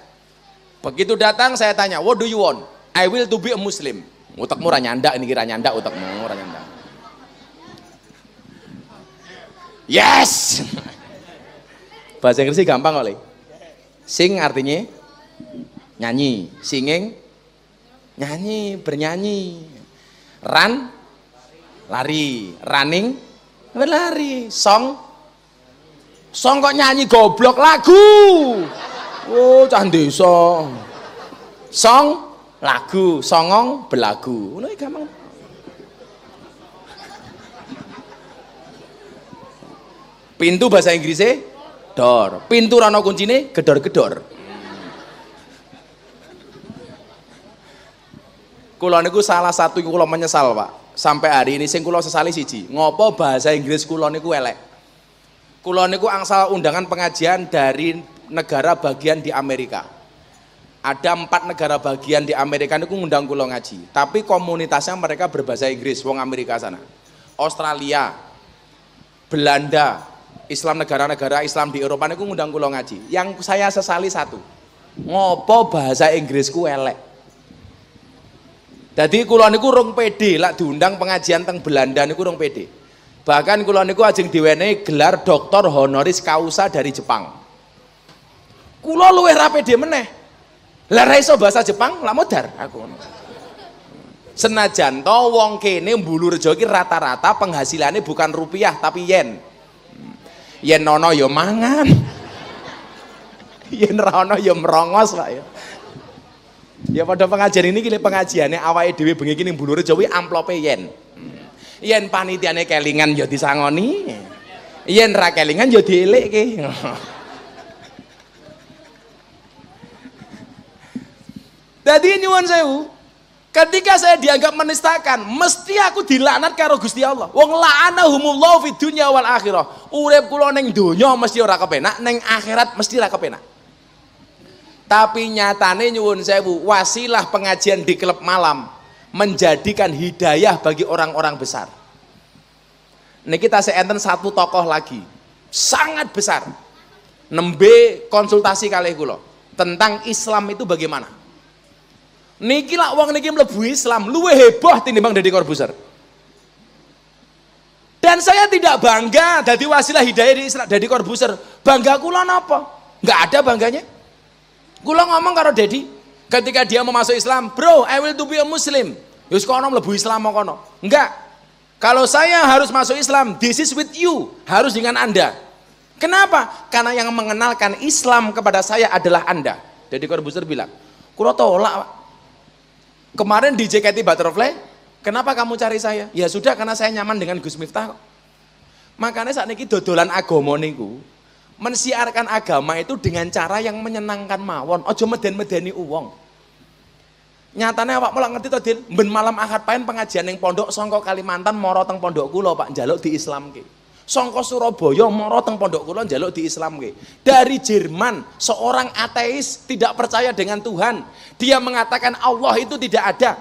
Begitu datang saya tanya, "What do you want?" "I will to be a Muslim." Utekmu ra nyandak ini kira nyandak utekmu ra nyandak. Yes. Bahasa Inggris gampang kali. Sing artinya nyanyi, singing nyanyi, bernyanyi. Run lari, running berlari, song song kok nyanyi goblok lagu. Oh, cah song, Song lagu songong belagu ngono gampang pintu bahasa Inggrisnya door pintu rano kuncine gedor gedor kulo niku salah satu yang kulo menyesal pak sampai hari ini sing kulo sesali siji ngopo bahasa Inggris kulo niku elek kulo niku angsal undangan pengajian dari negara bagian di Amerika ada empat negara bagian di Amerika itu ngundang kulo ngaji tapi komunitasnya mereka berbahasa Inggris wong Amerika sana Australia Belanda Islam negara-negara Islam di Eropa itu ngundang kulo ngaji yang saya sesali satu ngopo bahasa Inggrisku elek jadi kulo niku rong pede lah diundang pengajian teng Belanda niku rong pede. bahkan kulo niku ajeng diwenehi gelar doktor honoris causa dari Jepang kulo luwe rapede meneh lah raiso bahasa Jepang lah modar aku Senajan to wong kene Mbulurejo iki rata-rata penghasilannya bukan rupiah tapi yen. Yen nono yo ya mangan. yen rano yo ya merongos Pak ya. Ya pada pengajian ini kini pengajiannya awal edw bengi kini Mbulurejo kuwi amplope yen. Yen panitiane kelingan jadi ya disangoni. Yen rakelingan kelingan ya dielekke. Jadi nyuwun sewu, ketika saya dianggap menistakan, mesti aku dilaknat karo Gusti Allah. Wong la'anahumullahu fid dunya wal akhirah. Urip kula neng donya mesti ora kepena, neng akhirat mesti ora kepena. Tapi nyatane nyuwun sewu, wasilah pengajian di klub malam menjadikan hidayah bagi orang-orang besar. Ini kita seenten satu tokoh lagi, sangat besar. Nembe konsultasi kali kulo tentang Islam itu bagaimana Niki lak wong niki mlebu Islam, luwe heboh tinimbang Deddy Corbuzier. Dan saya tidak bangga dari wasilah hidayah di Islam Deddy Corbuzier. Bangga kula napa? Enggak ada bangganya. Kula ngomong karo Deddy ketika dia mau masuk Islam, "Bro, I will to be a Muslim." Yus kono mlebu Islam mau kono. Enggak. Kalau saya harus masuk Islam, this is with you, harus dengan Anda. Kenapa? Karena yang mengenalkan Islam kepada saya adalah Anda. Deddy Corbuzier bilang, "Kula tolak, Pak." Kemarin di JKT Butterfly, kenapa kamu cari saya? Ya sudah karena saya nyaman dengan Gus Miftah Makanya saat ini dodolan agama niku mensiarkan agama itu dengan cara yang menyenangkan mawon. Ojo meden-medeni uang. Nyatanya awak malah ngerti tadi, Ben malam akhir pain pengajian yang pondok songkok Kalimantan moro teng pondok kulo Pak Jaluk di Islam ke. Songko Surabaya moro teng pondok kula njaluk di Islam ke. Dari Jerman, seorang ateis tidak percaya dengan Tuhan. Dia mengatakan Allah itu tidak ada.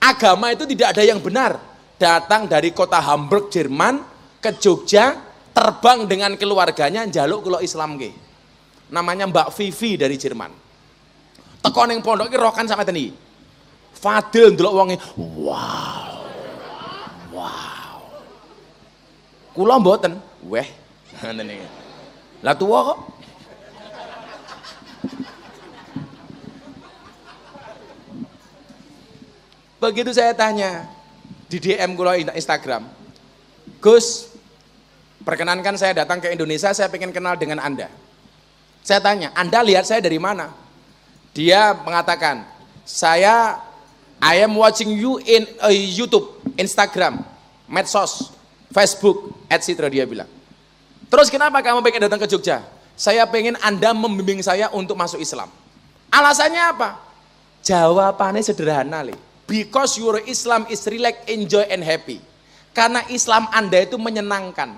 Agama itu tidak ada yang benar. Datang dari kota Hamburg, Jerman ke Jogja, terbang dengan keluarganya njaluk kula Islam ke. Namanya Mbak Vivi dari Jerman. Teko ning pondok ki rokan sampeyan iki. Fadil ndelok wonge, wow. Wow. Kula mboten. Weh, ngene iki. Lah tuwa kok. Begitu saya tanya di DM kula Instagram, Gus, perkenankan saya datang ke Indonesia, saya ingin kenal dengan Anda. Saya tanya, Anda lihat saya dari mana? Dia mengatakan, saya I am watching you in uh, YouTube, Instagram, medsos. Facebook, at Citra dia bilang. Terus kenapa kamu pengen datang ke Jogja? Saya pengen Anda membimbing saya untuk masuk Islam. Alasannya apa? Jawabannya sederhana, Li. Because your Islam is relax, enjoy and happy. Karena Islam Anda itu menyenangkan.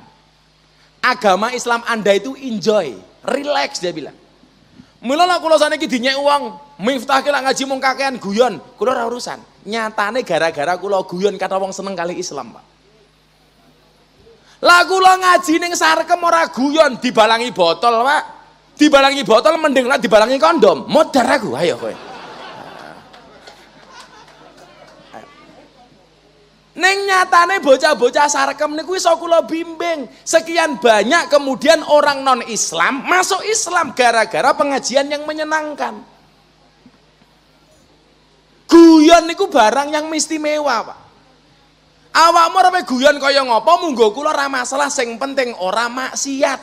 Agama Islam Anda itu enjoy, relax dia bilang. Mula lah kalau sana dinyai uang, miftah kira ngaji mung guyon, kulo urusan. Nyatane gara-gara kalau guyon kata uang seneng kali Islam, Pak. Lagu lo ngaji neng sarkem ora guyon dibalangi botol, Pak. Dibalangi botol mending lah dibalangi kondom. Modar aku, ayo kowe. Neng nyatane bocah-bocah sarkem niku iso kula bimbing. Sekian banyak kemudian orang non-Islam masuk Islam gara-gara pengajian yang menyenangkan. Guyon niku barang yang mesti mewah, Pak. Awakmu rame guyon kaya ngopo munggo kula ora masalah sing penting ora maksiat.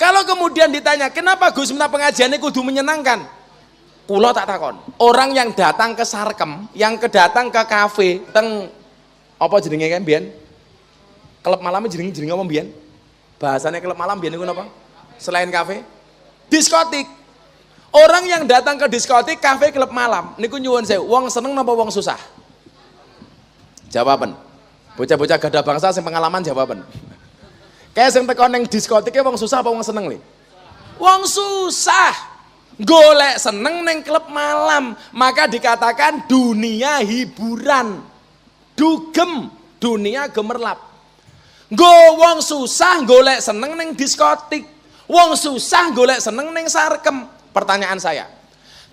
Kalau kemudian ditanya, kenapa Gus minta pengajiannya kudu menyenangkan? Kulo tak takon. Orang yang datang ke Sarkem, yang kedatang ke kafe teng apa jenenge kan Bian? Klub malam jenenge jenenge apa Bian? Bahasanya klub malam Bian itu apa? Selain kafe? Diskotik. Orang yang datang ke diskotik, kafe, klub malam niku nyuwun saya, Uang seneng napa uang susah? Jawaban. Bocah-bocah gada bangsa sing pengalaman jawaban. Kayak sing teko ning diskotiknya wong susah apa wong seneng li? Wong susah. Golek seneng neng klub malam, maka dikatakan dunia hiburan. Dugem dunia gemerlap. Go wong susah golek seneng neng diskotik. Wong susah golek seneng neng sarkem. Pertanyaan saya,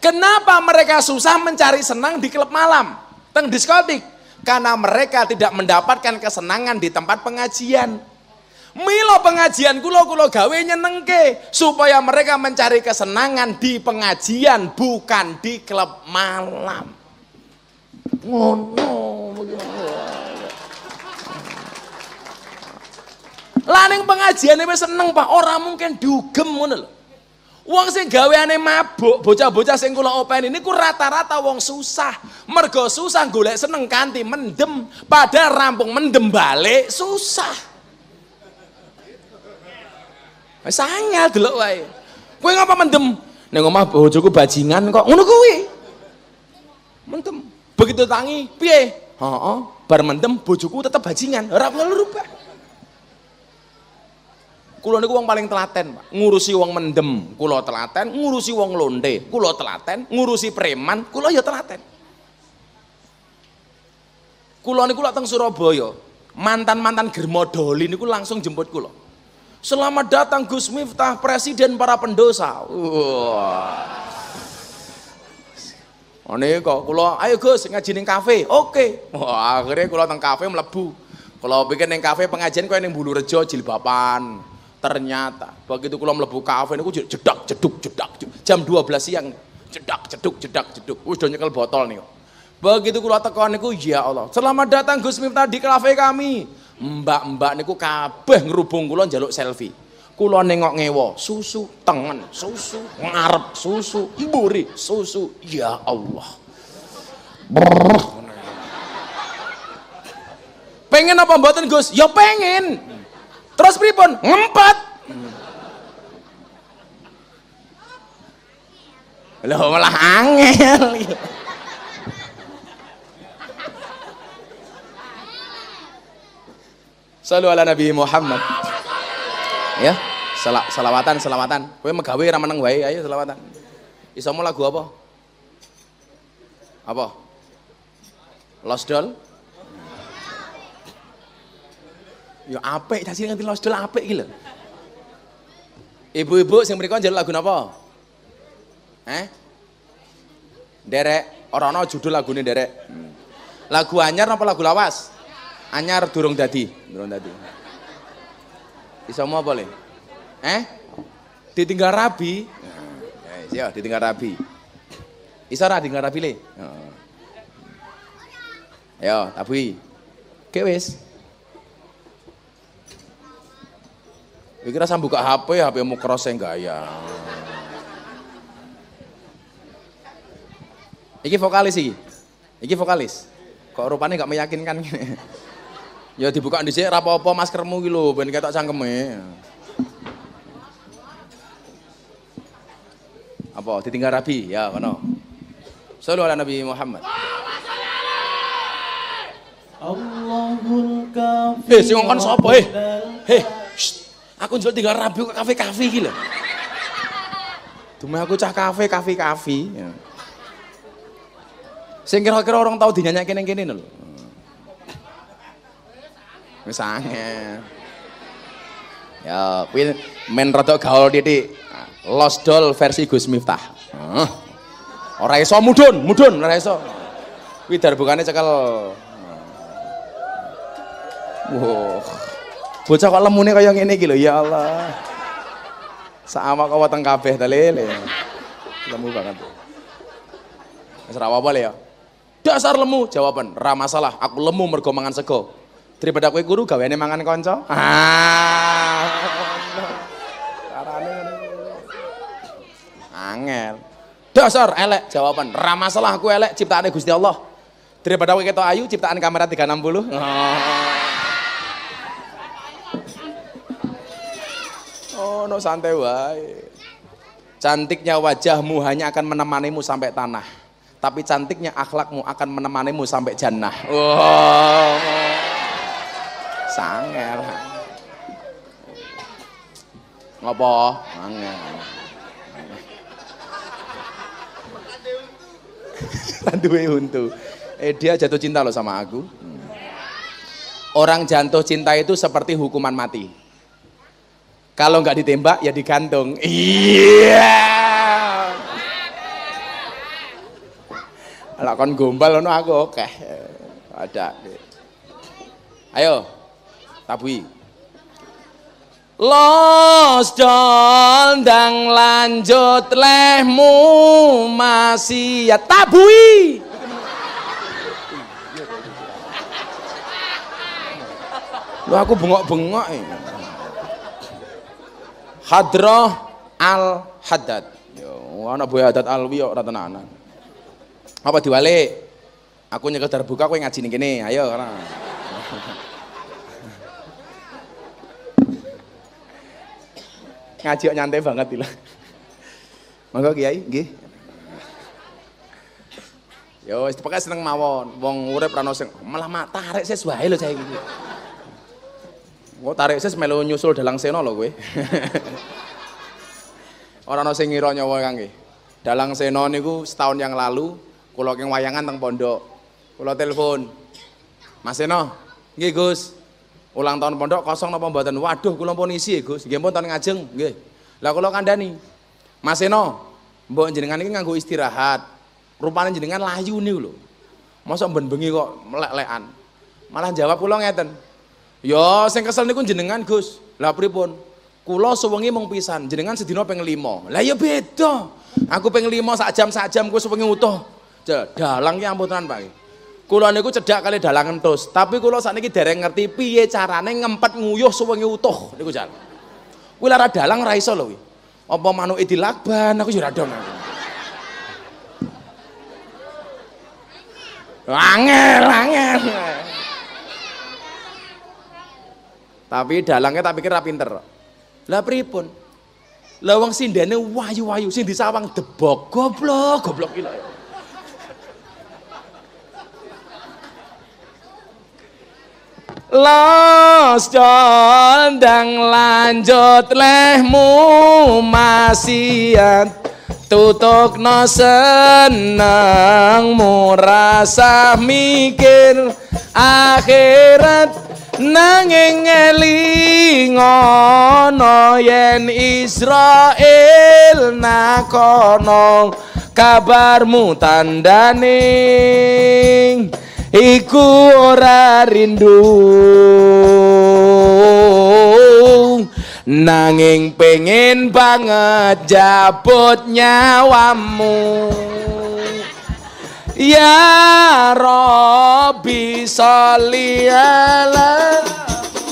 Kenapa mereka susah mencari senang di klub malam? Teng diskotik karena mereka tidak mendapatkan kesenangan di tempat pengajian. Milo pengajian kulo kulo gawe nyenengke supaya mereka mencari kesenangan di pengajian bukan di klub malam. Ngono. Laning pengajian ini seneng Pak, orang mungkin dugem ngono lho. Wong sing gaweane mabuk, bocah-bocah sing kula openi niku rata-rata wong susah. Mergo susah golek seneng kanti mendem, padahal rampung mendem balik susah. Wis angel delok wae. Kowe ngapa mendem? Ning omah bojoku bajingan kok. Ngono kuwi. Mendem. Begitu tangi, piye? Heeh, bar mendem bojoku tetep bajingan, ora perlu rubah. Kulo niku wong paling telaten, Pak. Ngurusi wong mendem, kulo telaten, ngurusi wong londe, kulo telaten, ngurusi preman, kulo ya telaten. Kulo niku lak teng Surabaya, mantan-mantan germodoli niku langsung jemput kulo. Selamat datang Gus Miftah, presiden para pendosa. Wah. Oh kok kulo, ayo Gus ngaji ning kafe. Oke. Wah, akhirnya kulo teng kafe mlebu. Kalau bikin yang kafe pengajian kau yang bulu rejo jilbaban. Ternyata begitu kulam lebu kafe niku jedak jeduk jedak jam 12 siang jedak jeduk jedak jeduk udah nyekel botol nih, Begitu kula tekan niku ya Allah. Selamat datang Gus Miftah di kafe kami. Mbak-mbak niku kabeh ngerubung kulon jaluk selfie. kulon nengok ngewo, susu tangan, susu ngarep, susu ri, susu ya Allah. Pengen apa buatan Gus? Ya pengen. Terus pripun? Ngempet. Loh malah angel. Salu ala Nabi Muhammad. Ya, Sel selawatan, selawatan. Kowe megawe ra meneng wae, ayo selawatan. Isamu lagu apa? Apa? Lost Doll? Ya apik cacing nganti los dol apik iki lho. Ibu-ibu sing mriku njaluk lagu napa? Eh? Derek, ora ana judul lagune Derek. Hmm. Lagu anyar apa lagu lawas? Anyar durung dadi, durung dadi. Iso mau boleh? Eh? Ditinggal rabi. Hmm. Ya, ya ditinggal rabi. Iso ora ditinggal rabi le? Heeh. Ya, tapi. Oke wis. Kira saya buka HP, HP mu cross yang ya. Iki vokalis sih, Iki vokalis. Kok rupanya gak meyakinkan gini. Ya dibuka di sini rapopo apa maskermu gitu lho, ben ketok cangkeme. Apa ditinggal rapi ya kono. Sallu ala Nabi Muhammad. Allahul Kafir. Eh, Hei, sing kon sapa eh? Aku jual tinggal rabi ke kafe-kafe gila. Cuma aku cah kafe, kafe, kafe. Ya. Sing kira-kira orang tahu dinyanyi yang kene lho. Misalnya, hmm. Ya, kuwi men rada gaul Didi Lost Doll versi Gus Miftah. orang iso mudun, mudun orang iso. Kuwi darbukane cekal Wow. Bocah kok lemune kaya ngene iki lho, ya Allah. Sama kok weteng kabeh ta lele. Lemu banget. Wis ora apa-apa ya. Dasar lemu jawaban, ra masalah, aku lemu mergo mangan sego. Daripada kowe guru gaweane mangan kanca. Ah. Carane Angel. Dasar elek jawaban, ra masalah aku elek ciptaane Gusti Allah. Daripada kowe ketok ayu ciptaan kamera 360. Oh. ngono santai wae. Cantiknya wajahmu hanya akan menemanimu sampai tanah. Tapi cantiknya akhlakmu akan menemanimu sampai jannah. Wow. Sangel. Ngopo? Angel. Tanduwe untu. Eh dia jatuh cinta loh sama aku. Hmm. Orang jatuh cinta itu seperti hukuman mati. Kalau nggak ditembak ya digantung. Iya. Yeah. Kalau kon gombal ono aku oke. Okay. Ada. Ayo. Tabui. Los dondang lanjut lehmu masih ya tabui. Lu aku bengok-bengok ini. Hadroh al hadad, Yo, ana Buya Haddad Alwi kok ora tenanan. Apa diwale? Aku nyekel terbuka kowe ngaji ning kene. Ayo kana. ngaji kok nyantai banget lho. Monggo Kiai, nggih. Yo, wis seneng mawon. Wong urip ra sing malah mak tarik ses lho saya Gue tarik sih melu nyusul dalang seno lo gue. Orang ana sing ngira nyawa kangge. Dalang seno niku setahun yang lalu kula keng wayangan teng pondok. Kula telepon. Mas Seno, nggih Gus. Ulang tahun pondok kosong napa mboten? Waduh kula pun isi Gus. Nggih pun tahun ngajeng nggih. Lah kula kandhani. Mas Seno, mbok jenengan iki nganggo istirahat. Rupanya jenengan layu niku lho. Masa ben bengi kok melek-lekan. Malah jawab kula ngeten. Ya sing kesel niku jenengan Gus. Lah pripun? Kula suwengi mung pisan, jenengan sedina ping 5. Lah ya beda. Aku ping 5 sak jam sak jam kowe suwengi utuh. Dalang ki ampunan Pak. Kula niku cedak kali dalang entus, tapi kula sakniki dereng ngerti piye carane ngempet nguyuh suwengi utuh niku jan. Kuwi lara dalang ra iso lho kuwi. Apa manuke dilakban aku ya ora dong. Angel, angel. Tapi dalangnya tak pikir pinter. Lah pripun? Lah wong sindene wayu-wayu sing disawang debok goblok goblok gila. Los condang lanjut lehmu masiat Tutuk no senangmu rasa mikir akhirat nanging ngelingono yen Israel nakono kabarmu tandaning iku ora rindu nanging pengen banget jabut nyawamu Ya Rabbi sholli ala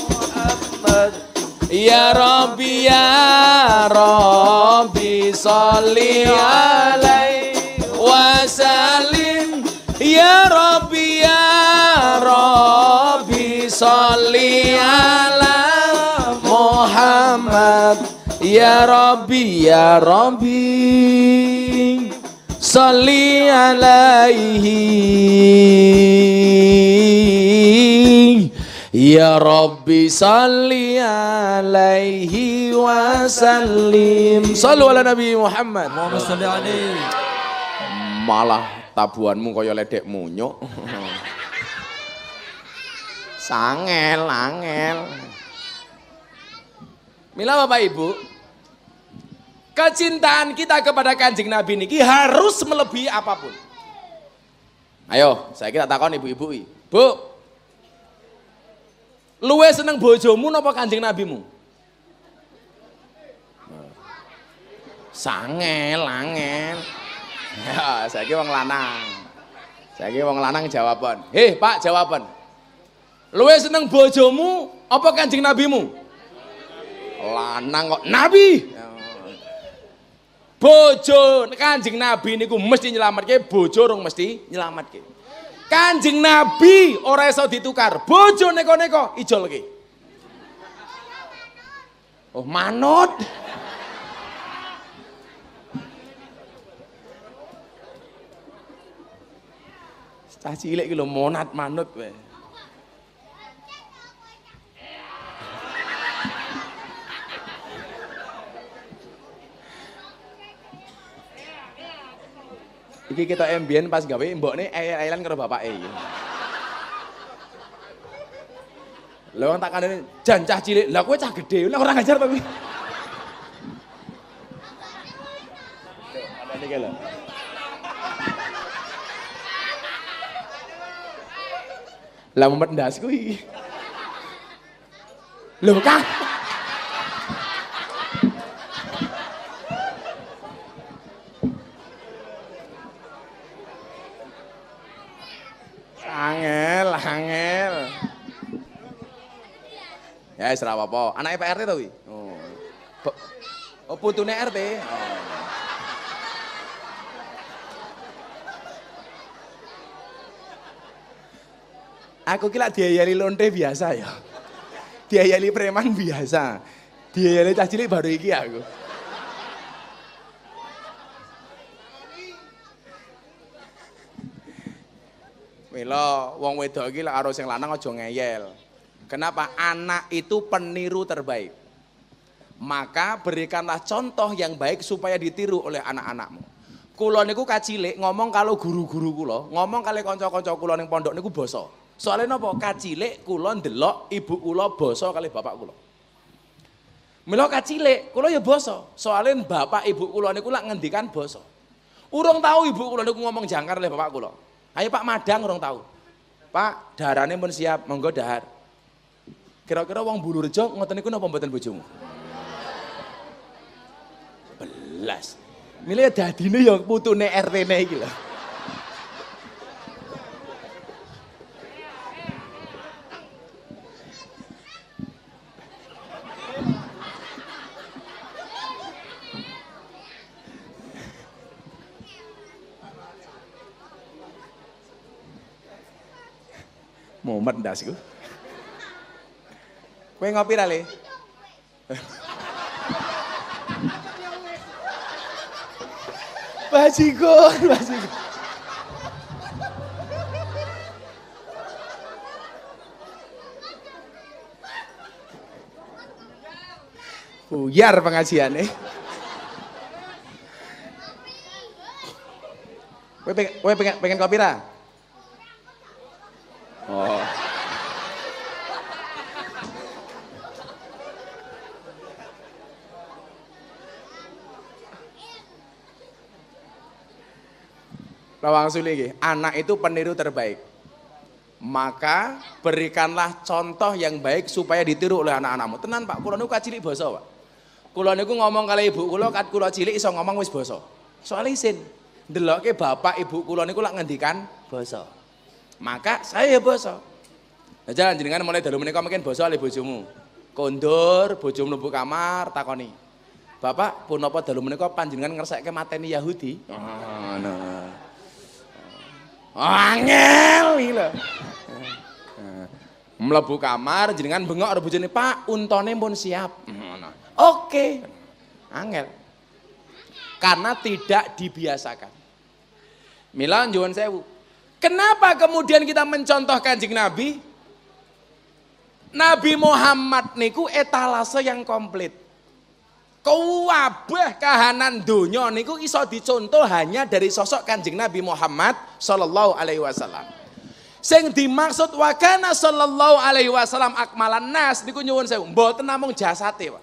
Muhammad Ya Rabbi ya Rabbi sholli alaihi wa Ya Rabbi ya Rabbi sholli ala Muhammad Ya Rabbi ya Rabbi Salli alaihi Ya Rabbi salli alaihi wa sallim Sallu ala Nabi Muhammad Muhammad salli alaihi Malah tabuanmu kaya ledek munyok Sangel, angel Mila Bapak Ibu kecintaan kita kepada kanjeng Nabi niki harus melebihi apapun. Ayo, saya kira takon ibu-ibu. Bu, luwe seneng bojomu apa kanjeng Nabimu? Sangel, langen. Ya, saya kira wong lanang. Saya kira wong lanang jawaban. Hei eh, pak, jawaban. Luwe seneng bojomu apa kanjeng Nabimu? Lanang kok Nabi bojo kanjeng nabi ku mesti ke bojo rong mesti nyelamatke kanjeng nabi orang iso ditukar bojo neko-neko lagi. oh manut Cah cilik ki lho monat manut weh Iki kita ambien pas gawe mbokne ayel-ayelan karo bapake iki. Lha wong tak kandhani jan cah cilik, lah kowe cah gedhe, lah ora ngajar to kuwi. Ada nih kalau. Lah mumet ndas kuwi. Lho Kang. wis ora apa-apa. Anake Pak RT to Oh. Oh, oh putune RT. Oh. Aku kira diayali lonte biasa ya. Diayali preman biasa. Diayali cah cilik baru iki aku. Milo, wong wedok iki lek karo sing lanang aja ngeyel. Kenapa? Anak itu peniru terbaik. Maka berikanlah contoh yang baik supaya ditiru oleh anak-anakmu. Kulo niku kacilik ngomong kalau guru-guru kulo, ngomong kali konco-konco kulo yang pondok niku boso. Soalnya nopo Kacilik kulo ndelok ibu kulo boso kali bapak kulo. Mila kacilik, kulo ya boso. Soalnya bapak ibu kulo niku lak ngendikan boso. Urung tahu ibu kulo niku ngomong jangkar oleh bapak kulo. Ayo Pak Madang urung tahu. Pak, darahnya pun siap, monggo dahar. Kira-kira wong ngotot ngoten niku napa mboten bojomu? Belas. Milih dadine ya putune RT-ne iki lho. Mumet ndas Kue ngopi rale? le? Bajingan, Buyar pengajiannya. nih. pengen, pengen, pengen kopi rale? Wangsuli nggih, anak itu peniru terbaik. Maka berikanlah contoh yang baik supaya ditiru oleh anak-anakmu. Tenan Pak, Kulo niku kacilik boso Pak. Kula niku ngomong kali ibu Kulo kat Kulo cilik iso ngomong wis basa. izin, delok Ndeloke bapak ibu Kulo niku lak ngendikan boso. Maka saya ya basa. Nah, jalan jenengan mulai dari menikah mungkin boso oleh bojomu. Kondur, bojomu mlebu kamar, takoni. Bapak pun apa dalu menika panjenengan ke mateni Yahudi? Oh, ah, no. Nah. Angel gila. Eh, melebu kamar jenengan bengok karo bojone, "Pak, untone pun siap." oke Oke. Angel. Karena tidak dibiasakan. Mila nyuwun sewu. Kenapa kemudian kita mencontoh Kanjeng Nabi? Nabi Muhammad niku etalase yang komplit. Kewabah kahanan dunia niku iso dicontoh hanya dari sosok Kanjeng Nabi Muhammad sallallahu alaihi wasallam. Sing dimaksud wakana sallallahu alaihi wasallam akmalan nas niku nyuwun saya, mboten namung jasate, Pak.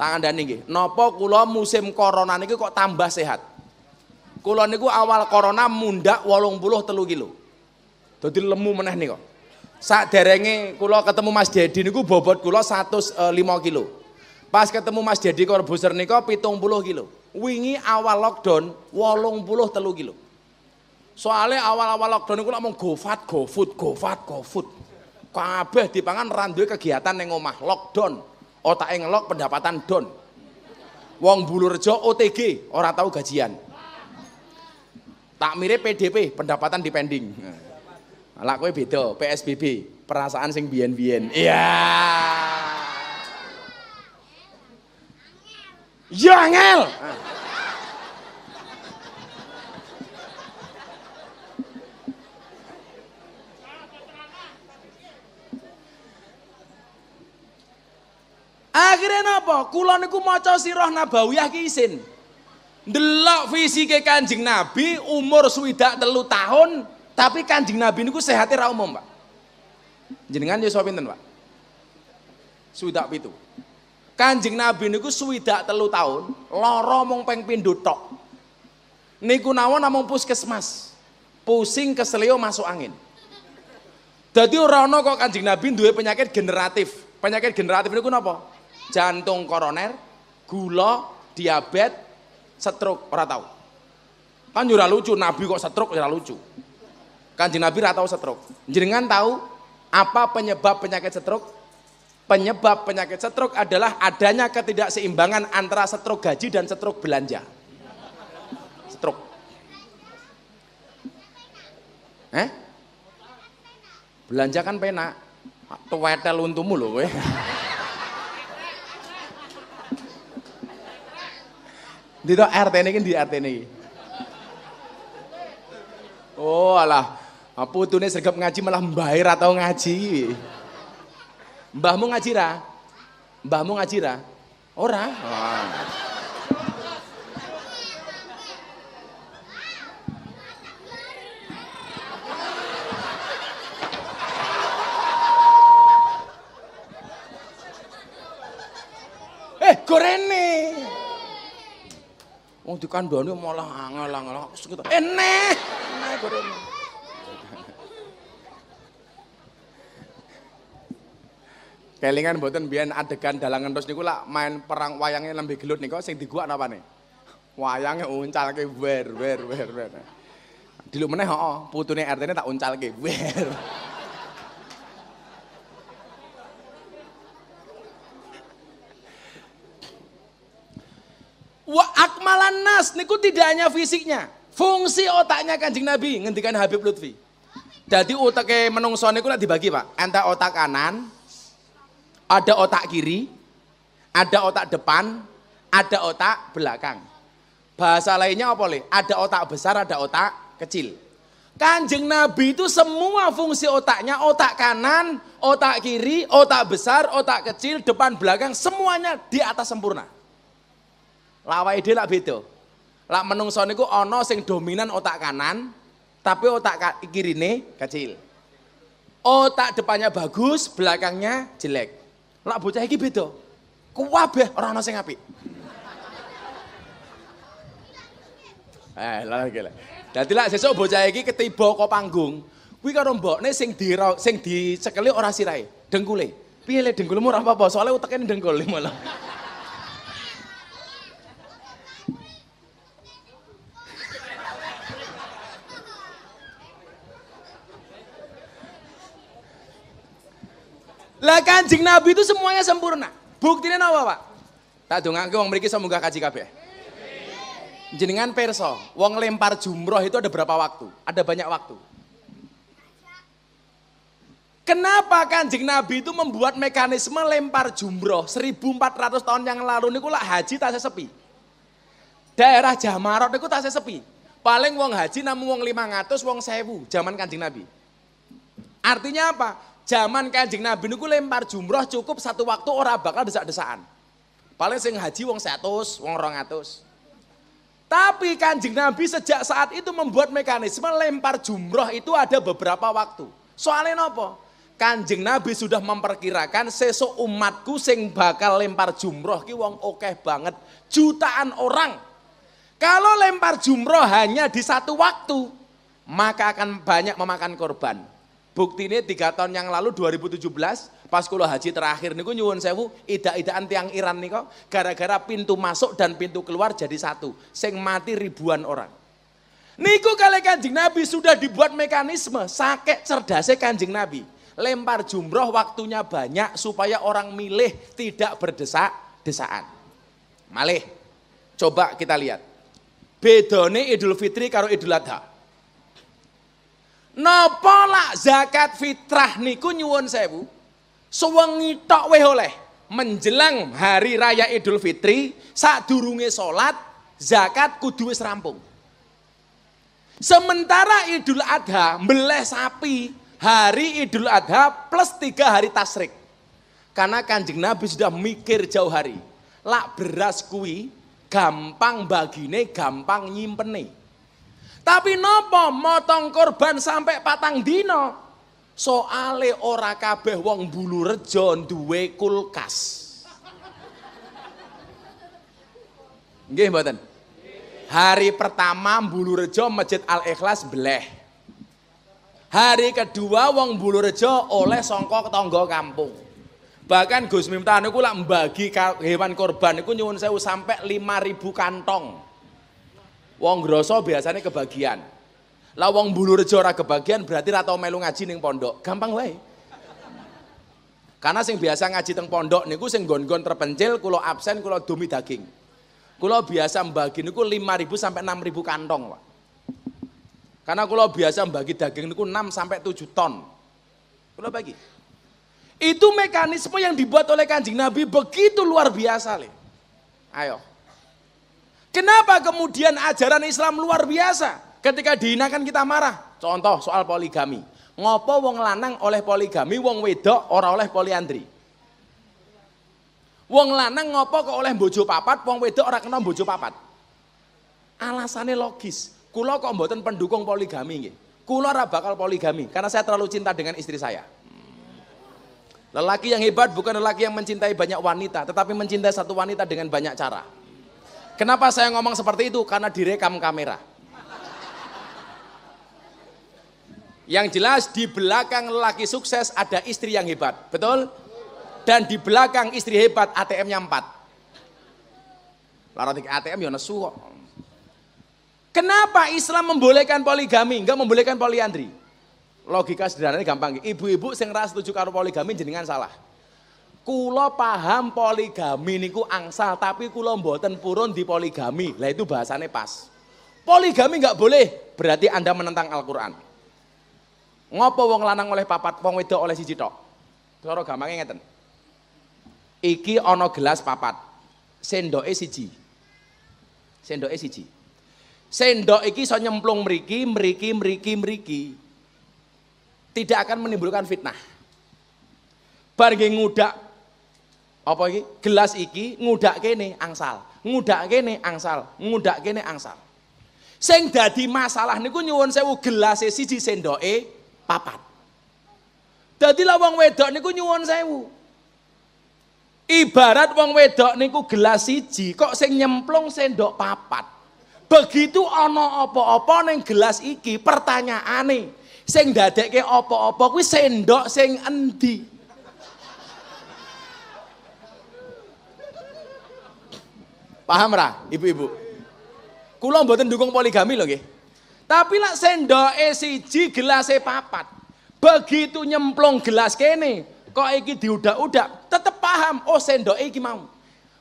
Tangan niki, Nopo kula musim corona niku kok tambah sehat? Kula niku awal corona mundak telu kilo. Jadi lemu meneh niku. Saat derenge kula ketemu Mas Dedi niku bobot kula 105 eh, kilo. Pas ketemu Mas jadi korbuser niko pitung puluh kilo. Wingi awal lockdown wolong puluh telu kilo. soale awal-awal lockdown itu ngomong go fat, go gofood. Kabeh pangan randui kegiatan yang omah lockdown. Otak lock pendapatan don. Wong jo OTG, orang tahu gajian. Tak mirip PDP, pendapatan depending, lakwe kowe beda, PSBB, perasaan sing bien-bien, Iya. Yeah. Ya angel. Akhirnya napa? Kula niku maca sirah Nabawiyah ki isin. Ndelok fisike Kanjeng Nabi umur swidak telu tahun, tapi Kanjeng Nabi niku sehatnya ra umum, Pak. Jenengan yo ya pinten, Pak? Swidak pitu. Kanjeng Nabi niku suwidak telu tahun, loro mung peng pindu tok. Niku nawon namung puskesmas. Pusing keselio masuk angin. Jadi orang kok Kanjeng Nabi dua penyakit generatif. Penyakit generatif niku napa? Jantung koroner, gula, diabetes, setruk orang tahu. Kan jurah lucu Nabi kok setruk jurah lucu. Kanjeng Nabi ratau setruk. stroke. Jenengan tahu apa penyebab penyakit setruk? penyebab penyakit stroke adalah adanya ketidakseimbangan antara stroke gaji dan stroke belanja. Stroke. Eh? Belanja kan penak. Tuwetel untumu loh weh. RT ini di RT ini. Oh alah, apa tuh sergap ngaji malah membayar atau ngaji. Mbahmu ngaji ra? Mbahmu ngaji ra? Ora. Oh. Eh, gorene. Wong dikandhani malah angel-angel. Enek, gitu. enek gorene. Kelingan mboten biyen adegan dalangan terus niku lak main perang wayangnya lebih gelut niku sing diguak napa nih? Wayangnya uncalke wer wer wer wer. lu meneh oh putune rt nya tak ke wer. Wa akmalan nas niku tidak hanya fisiknya, fungsi otaknya Kanjeng Nabi ngendikan Habib Lutfi. Jadi otaknya menungso niku dibagi, Pak. Entah otak kanan, ada otak kiri, ada otak depan, ada otak belakang. Bahasa lainnya apa le? Ada otak besar, ada otak kecil. Kanjeng Nabi itu semua fungsi otaknya, otak kanan, otak kiri, otak besar, otak kecil, depan belakang, semuanya di atas sempurna. Lawai dia lah beda. Lak menungso niku ono sing dominan otak kanan, tapi otak kiri ini kecil. Otak depannya bagus, belakangnya jelek. Lak bocah iki beda. Kuwabeh ora ana sing apik. Eh, lha gila. lha. Dadi lak sesuk bocah iki ketiba kok panggung, kuwi karo mbokne sing di sing dicekeli ora sirai dengkule. Piye le dengkulmu ora apa-apa, soalnya utekene dengkul malah. Lah kanjeng Nabi itu semuanya sempurna. Buktinya apa Pak? Tak dongake wong mriki semoga kaji kabeh. Jenengan perso, wong lempar jumroh itu ada berapa waktu? Ada banyak waktu. Kenapa kanjeng Nabi itu membuat mekanisme lempar jumroh 1400 tahun yang lalu niku lah haji tak sepi. Daerah Jamarot niku tak sepi. Paling wong haji namun wong 500, wong 1000 zaman kanjeng Nabi. Artinya apa? Zaman kanjeng Nabi niku lempar jumroh cukup satu waktu ora bakal desak-desaan. Paling sing haji wong 100, wong 200. Tapi kanjeng Nabi sejak saat itu membuat mekanisme lempar jumroh itu ada beberapa waktu. Soalnya nopo? Kanjeng Nabi sudah memperkirakan sesuk umatku sing bakal lempar jumroh ki wong okeh banget, jutaan orang. Kalau lempar jumroh hanya di satu waktu, maka akan banyak memakan korban. Bukti ini tiga tahun yang lalu 2017 pas kulo haji terakhir niku nyuwun sewu ida-idaan tiang Iran niko gara-gara pintu masuk dan pintu keluar jadi satu sing mati ribuan orang. Niku kali kanjeng Nabi sudah dibuat mekanisme sakit cerdasnya kanjeng Nabi lempar jumroh waktunya banyak supaya orang milih tidak berdesak desaan. Malih coba kita lihat bedone Idul Fitri karo Idul Adha. Napa lak zakat fitrah niku nyuwun sewu? Sewengi tok weh oleh menjelang hari raya Idul Fitri saat durunge salat zakat kudu wis rampung. Sementara Idul Adha mbeleh sapi hari Idul Adha plus tiga hari tasrik. Karena kanjeng Nabi sudah mikir jauh hari. Lak beras kui gampang bagine, gampang nyimpene. Tapi nopo motong korban sampai patang dino. Soale ora kabeh wong bulu rejo duwe kulkas. Nggih mboten? Hari pertama bulu rejo Masjid Al Ikhlas bleh. Hari kedua wong bulu rejo oleh songkok tonggo kampung. Bahkan Gus Miftah niku lak mbagi hewan korban niku nyuwun sewu sampai 5000 kantong. Wong grosso biasanya kebagian. Lah wong Bulurejo ora kebagian berarti ra tau melu ngaji ning pondok. Gampang wae. Karena sing biasa ngaji teng pondok niku sing gon-gon terpencil, kula absen, kula domi daging. Kula biasa mbagi niku 5000 sampai 6000 kantong, Pak. Karena kula biasa membagi daging niku 6 sampai 7 ton. Kula bagi. Itu mekanisme yang dibuat oleh Kanjeng Nabi begitu luar biasa, Le. Ayo. Kenapa kemudian ajaran Islam luar biasa? Ketika dihinakan kita marah. Contoh soal poligami. Ngopo wong lanang oleh poligami, wong wedok ora oleh poliandri. Wong lanang ngopo kok oleh bojo papat, wong wedok ora kena bojo papat. Alasannya logis. Kulo kok mboten pendukung poligami nggih. Kulo ora bakal poligami karena saya terlalu cinta dengan istri saya. Lelaki yang hebat bukan lelaki yang mencintai banyak wanita, tetapi mencintai satu wanita dengan banyak cara. Kenapa saya ngomong seperti itu? Karena direkam kamera. Yang jelas di belakang lelaki sukses ada istri yang hebat, betul? Dan di belakang istri hebat ATM-nya 4. Larotik ATM ya nesu kok. Kenapa Islam membolehkan poligami, enggak membolehkan poliandri? Logika sederhananya gampang. Ibu-ibu yang ras setuju karo poligami jenengan salah. Kulo paham poligami niku angsal tapi kulo mboten purun di poligami. Lah itu bahasannya pas. Poligami nggak boleh, berarti Anda menentang Al-Qur'an. Ngopo wong lanang oleh papat, wong wedok oleh siji tok. Cara gampange ngeten. Iki ana gelas papat, sendoke siji. Sendoke siji. Sendok iki so nyemplung meriki, meriki, meriki, meriki. Tidak akan menimbulkan fitnah. Bar ngudak apa iki gelas iki ngudak kene angsal ngudak kene angsal ngudak kene angsal sing dadi masalah niku nyuwun sewu gelas e siji sendoke papat dadi lah wong wedok niku nyuwun sewu ibarat wong wedok niku gelas siji kok sing nyemplung sendok papat begitu ana apa-apa ning gelas iki pertanyaane sing dadekke apa-apa kuwi sendok sing endi Paham ra, ibu-ibu? Kulo mboten dukung poligami loh nggih. Tapi lak sendoke siji gelase papat. Begitu nyemplung gelas kene, kok iki diudak-udak, tetep paham oh sendoke iki mau.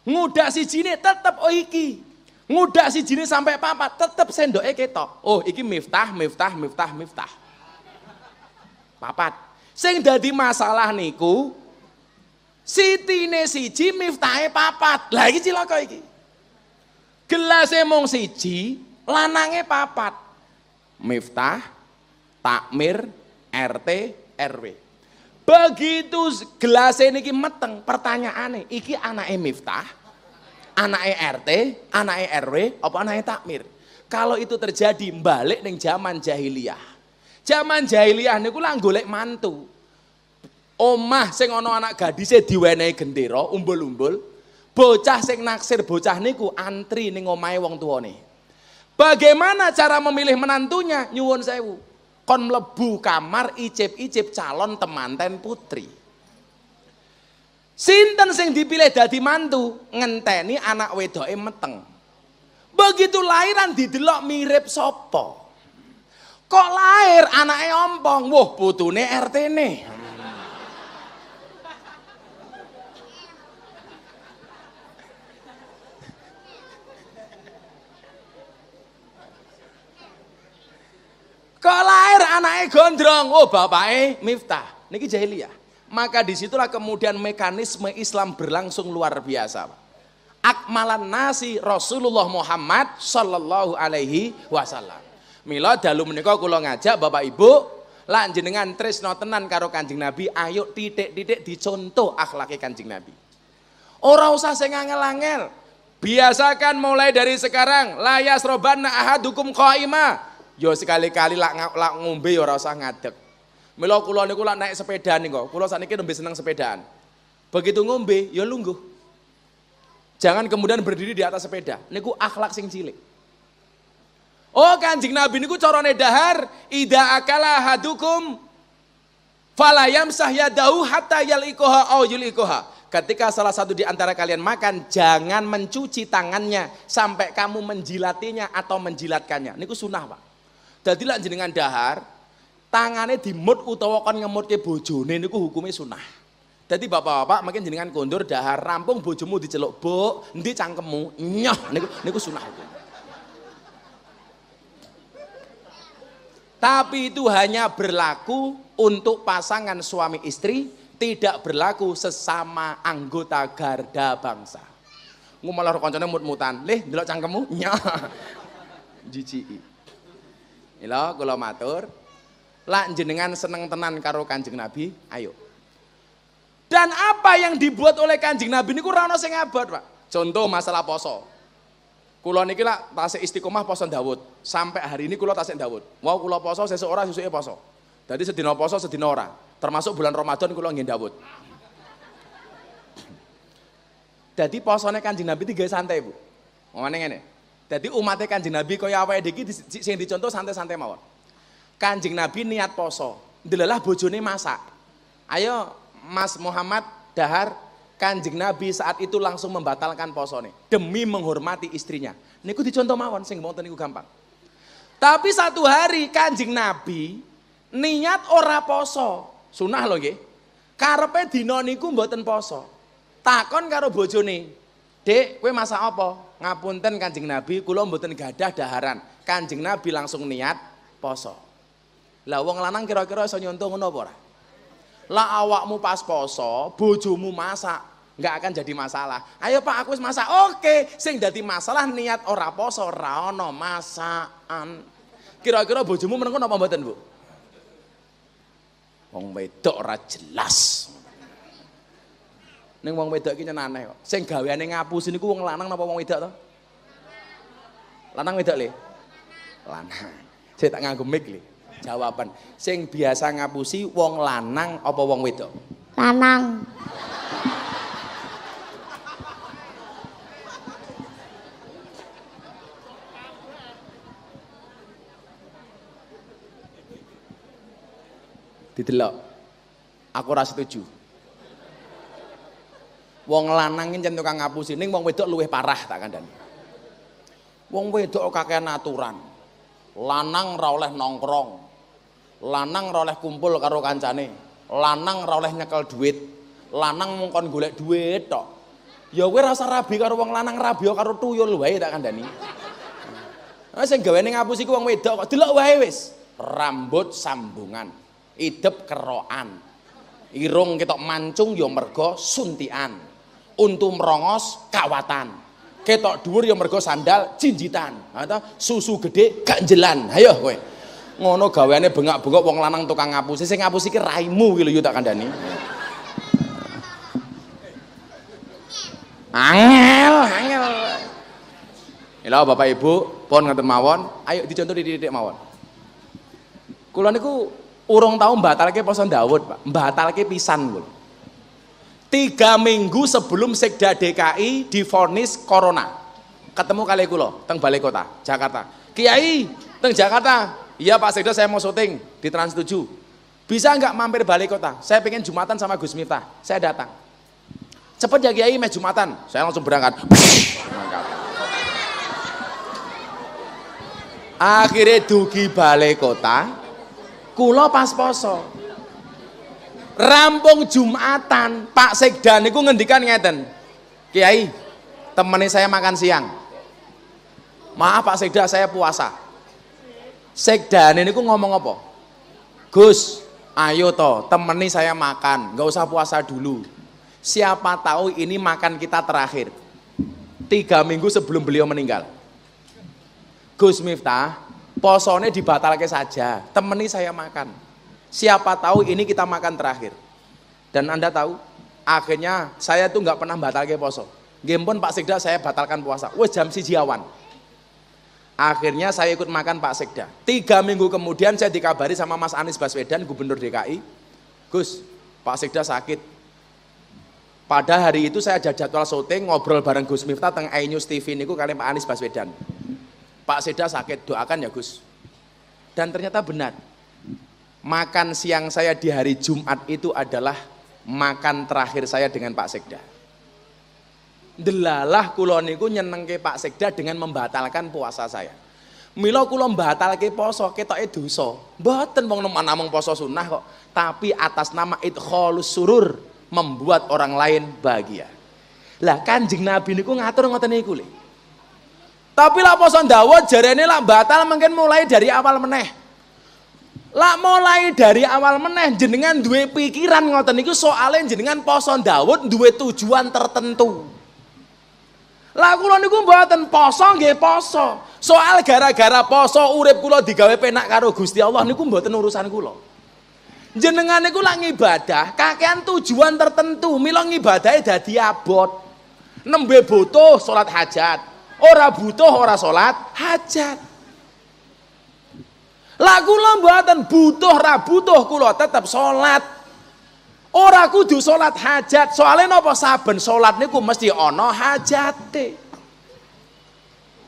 Ngudak ne tetep oh iki. Ngudak ne sampai papat, tetep sendoke ketok. Oh, iki miftah, miftah, miftah, miftah. Papat. Sing dadi masalah niku sitine siji miftahe papat. Lah iki cilaka iki gelas emong siji, lanangnya papat. Miftah, Takmir, RT, RW. Begitu ini ini meteng, pertanyaannya, iki anak Miftah, anak RT, anak RW, apa anak Takmir? Kalau itu terjadi balik neng zaman jahiliyah. Zaman jahiliyah niku lah golek mantu. Omah sing ana anak gadise diwenehi gendera umbul-umbul, Bocah sing naksir bocah niku antri ning omahe wong tuane. Bagaimana cara memilih menantunya? Nyuwun sewu. Kon mlebu kamar icip-icip calon temanten putri. Sinten sing dipilih dadi mantu ngenteni anak wedoke meteng. Begitu lahiran didelok mirip sopo. Kok lahir anaknya ompong? Wah, putune RT nih. Kok lahir anaknya gondrong? Oh bapaknya Miftah. Niki jahiliyah. Maka disitulah kemudian mekanisme Islam berlangsung luar biasa. Akmalan nasi Rasulullah Muhammad Sallallahu Alaihi Wasallam. Mila dalu menikah kulo ngajak bapak ibu Lanjut dengan tresno tenan karo kanjeng Nabi ayo titik-titik dicontoh akhlaknya kanjeng Nabi. Orang usah saya ngangel angel Biasakan mulai dari sekarang layas ahad hukum qaima yo ya sekali-kali lak lak ngombe yo ya rasa ngadek. Mila kula niku lak naik sepeda niku, kula sakniki nembe seneng sepedaan. Begitu ngombe yo ya lungguh. Jangan kemudian berdiri di atas sepeda. Niku akhlak sing cilik. Oh kanjeng Nabi niku carane dahar ida akala hadukum falayam sahyadahu hatta yalikoha au yulikoha. Ketika salah satu di antara kalian makan, jangan mencuci tangannya sampai kamu menjilatinya atau menjilatkannya. Ini sunnah, Pak. Jadi lah jenengan dahar, tangane dimut utawa kon ke bojone niku hukumnya sunnah. Jadi bapak-bapak makin jenengan kondur dahar rampung bojomu diceluk, bo, nanti cangkemmu?" Nyoh niku niku sunnah. Tapi itu hanya berlaku untuk pasangan suami istri, tidak berlaku sesama anggota garda bangsa. Ngumalah kancane mut-mutan, "Lih, delok cangkemmu." Nyah. Jijiki. Mila kula matur, lak jenengan seneng tenan karo Kanjeng Nabi, ayo. Dan apa yang dibuat oleh Kanjeng Nabi niku ora ono sing abot, Pak. Contoh masalah poso. Kula niki lak tasik istiqomah poso Dawud. Sampai hari ini kula tasik Dawud. Mau kula poso sesuk ora sesuke poso. Jadi sedina poso sedina ora. Termasuk bulan Ramadan kula nggih Dawud. Jadi posone Kanjeng Nabi tiga santai, Bu. Ngomane ini. Jadi umatnya kanjeng Nabi kaya awake dikit iki sing dicontoh santai-santai mawon. Kanjeng Nabi niat poso, dilelah bojone masak. Ayo Mas Muhammad Dahar Kanjeng Nabi saat itu langsung membatalkan poso nih demi menghormati istrinya. Niku dicontoh mawon sing wonten niku gampang. Tapi satu hari Kanjeng Nabi niat ora poso. Sunah loh ya. Karpe dinoniku niku mboten poso. Takon karo bojone, "Dek, kue masak apa?" ngapunten Kanjeng Nabi kulo mboten gadah daharan. Kanjeng Nabi langsung niat poso. Lah wong lanang kira-kira iso nyontoh ngono apa ora? Lah awakmu pas poso, bojomu masak, nggak akan jadi masalah. Ayo Pak, aku masak. Oke, sing dadi masalah niat ora poso, ora ono masakan. Kira-kira bojomu menengko napa mboten, Bu? Wong wedok ora jelas. Ning wong wedok iki nyenane kok. Sing gaweane ngapusi niku wong lanang napa wong wedok to? Lanang wedok le? Lanang. Saya tak nganggo mic le. Jawaban. Sing biasa ngapusi wong lanang apa wong wedok? Lanang. Didelok. Aku ora setuju. Wong lanang yen tukang ngapusi ning wong wedok luwih parah tak kandhani. Wong wedok kakean aturan. Lanang ra oleh nongkrong. Lanang ra oleh kumpul karo kancane. Lanang ra oleh nyekel duit. Lanang mung kon golek duit tok. Ya kowe rasa rabi karo wong lanang rabi ya karo tuyul wae tak kandhani. Nah, sing gawe ning ngapusi ku wong wedok kok delok wae wis. Rambut sambungan, idep kerohan, Irung ketok mancung ya mergo suntian. Untuk merongos kawatan. Ketok dhuwur ya mergo sandal jinjitan. Atau nah, susu gede ganjelan. Ayo kowe. Ngono gaweane bengak-bengok wong lanang tukang ngapusi. Sing ngapusi ki raimu ki lho tak kandhani. Angel, angel. Ila Bapak Ibu, pon ngaten mawon, ayo dicontoh di titik mawon. Kula niku urung tau mbatalke poso Daud, Pak. Mbatalke pisan kula tiga minggu sebelum sekda DKI difonis corona ketemu kali kulo teng balai kota Jakarta Kiai teng Jakarta iya Pak Sekda saya mau syuting di Trans 7 bisa nggak mampir balai kota saya pengen jumatan sama Gus Miftah saya datang cepet ya Kiai mes jumatan saya langsung berangkat akhirnya dugi balai kota kulo pas poso rampung Jumatan Pak Sekda niku ngendikan ngeten Kiai temani saya makan siang maaf Pak Sekda saya puasa Sekda niku ngomong apa Gus ayo toh temani saya makan nggak usah puasa dulu siapa tahu ini makan kita terakhir tiga minggu sebelum beliau meninggal Gus Miftah posone dibatalkan saja temani saya makan Siapa tahu ini kita makan terakhir. Dan Anda tahu, akhirnya saya tuh nggak pernah batal ke poso. Game pun Pak Sekda saya batalkan puasa. Wes jam si jiawan. Akhirnya saya ikut makan Pak Sekda. Tiga minggu kemudian saya dikabari sama Mas Anies Baswedan, Gubernur DKI. Gus, Pak Sekda sakit. Pada hari itu saya ada jadwal syuting ngobrol bareng Gus Miftah tentang iNews TV niku kalian Pak Anies Baswedan. Pak Sekda sakit, doakan ya Gus. Dan ternyata benar makan siang saya di hari Jumat itu adalah makan terakhir saya dengan Pak Sekda. Delalah kula niku nyenengke Pak Sekda dengan membatalkan puasa saya. Milo Mila batal ke poso ketoke dosa. Mboten wong namang poso sunnah kok, tapi atas nama idkhalus surur membuat orang lain bahagia. Lah Kanjeng Nabi niku ngatur ngoten niku le. Tapi lah poso ndawa jarene lah batal mungkin mulai dari awal meneh. Lah mulai dari awal meneh jenengan duwe pikiran ngoten niku soalnya jenengan poson Daud duwe tujuan tertentu. Lah kula niku mboten poso nggih poso. Soal gara-gara poso urip kula digawe penak karo Gusti Allah niku mboten urusan kula. Jenengan niku lak ngibadah kakean tujuan tertentu, mila ngibadahe dadi abot. Nembe butuh salat hajat, ora butuh ora salat hajat. Laku lombatan butuh ra butuh tetap sholat. Oraku Ora kudu hajat. Soalnya nopo saben sholat niku mesti ono hajate.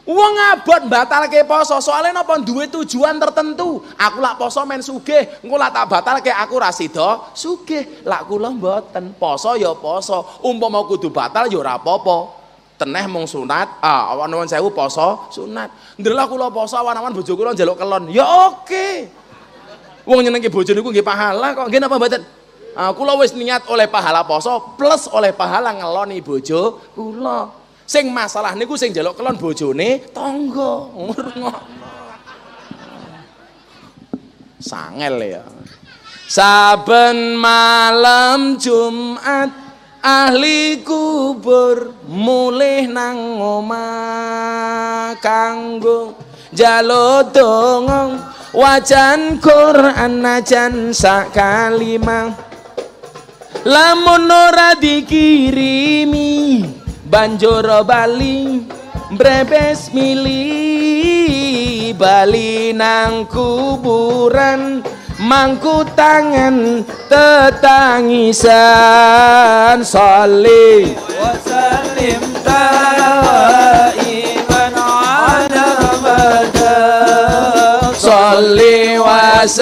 Uang abot ke poso, soalnya napa duwe tujuan tertentu. Aku lak poso men sugih, engko lak tak batalke aku ra Suge. Lak kula mboten, poso yo ya poso. Umpama kudu batal ya teneh mung sunat, ah awan nuwun sewu poso sunat. Ndelok kula poso awan-awan bojo kulo jaluk kelon. Ya oke. Okay. Wong nyenengke bojo niku nggih pahala kok. Nggih napa mboten? Ah kula wis niat oleh pahala poso plus oleh pahala ngeloni bojo kulo Sing masalah niku sing jaluk kelon bojone tangga. Sangel ya. Saben malam Jumat ahli kubur mulih nang omah kanggo jaluk donga wajan Quran najan sak kalimah lamun ora dikirimi banjur bali brebes mili bali nang kuburan mangku tangan tetangisan sholli wasalim sallim iman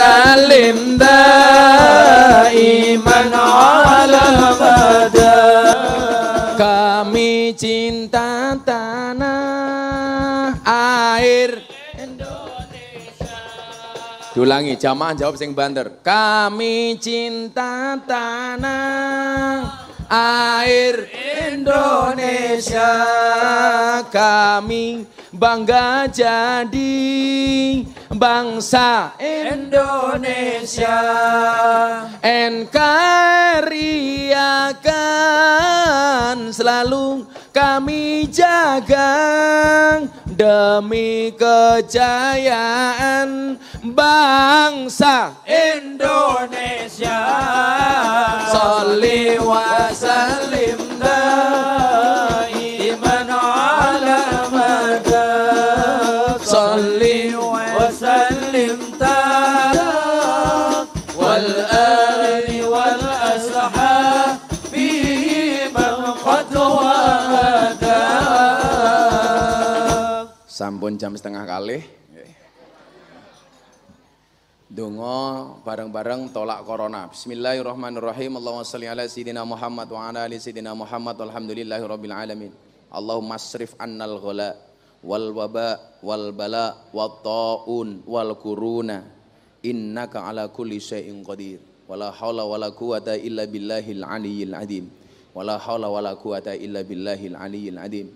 iman ala bada kami cinta ulangi jamaah jawab sing banter kami cinta tanah air Indonesia kami bangga jadi bangsa Indonesia NKRI akan selalu kami jaga demi kejayaan bangsa Indonesia. Sholli wa salim dah. Sampun jam setengah kali. Dungo bareng-bareng tolak corona. Bismillahirrahmanirrahim. Allahumma salli ala sayyidina Muhammad wa ala ali sayyidina Muhammad. Alhamdulillahi rabbil alamin. Allahumma asrif annal ghala wal waba wal bala wat taun wal kuruna innaka ala kulli syai'in qadir. Wala haula wala quwata illa billahil aliyyil azim. Wala haula wala quwata illa billahil aliyyil azim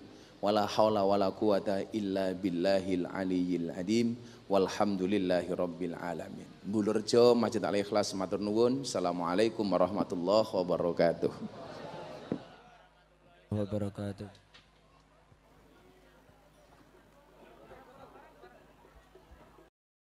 wala haula wala quwata illa billahil aliyil adim walhamdulillahi rabbil alamin Bulurjo Masjid Al Ikhlas matur nuwun Assalamualaikum warahmatullahi wabarakatuh wabarakatuh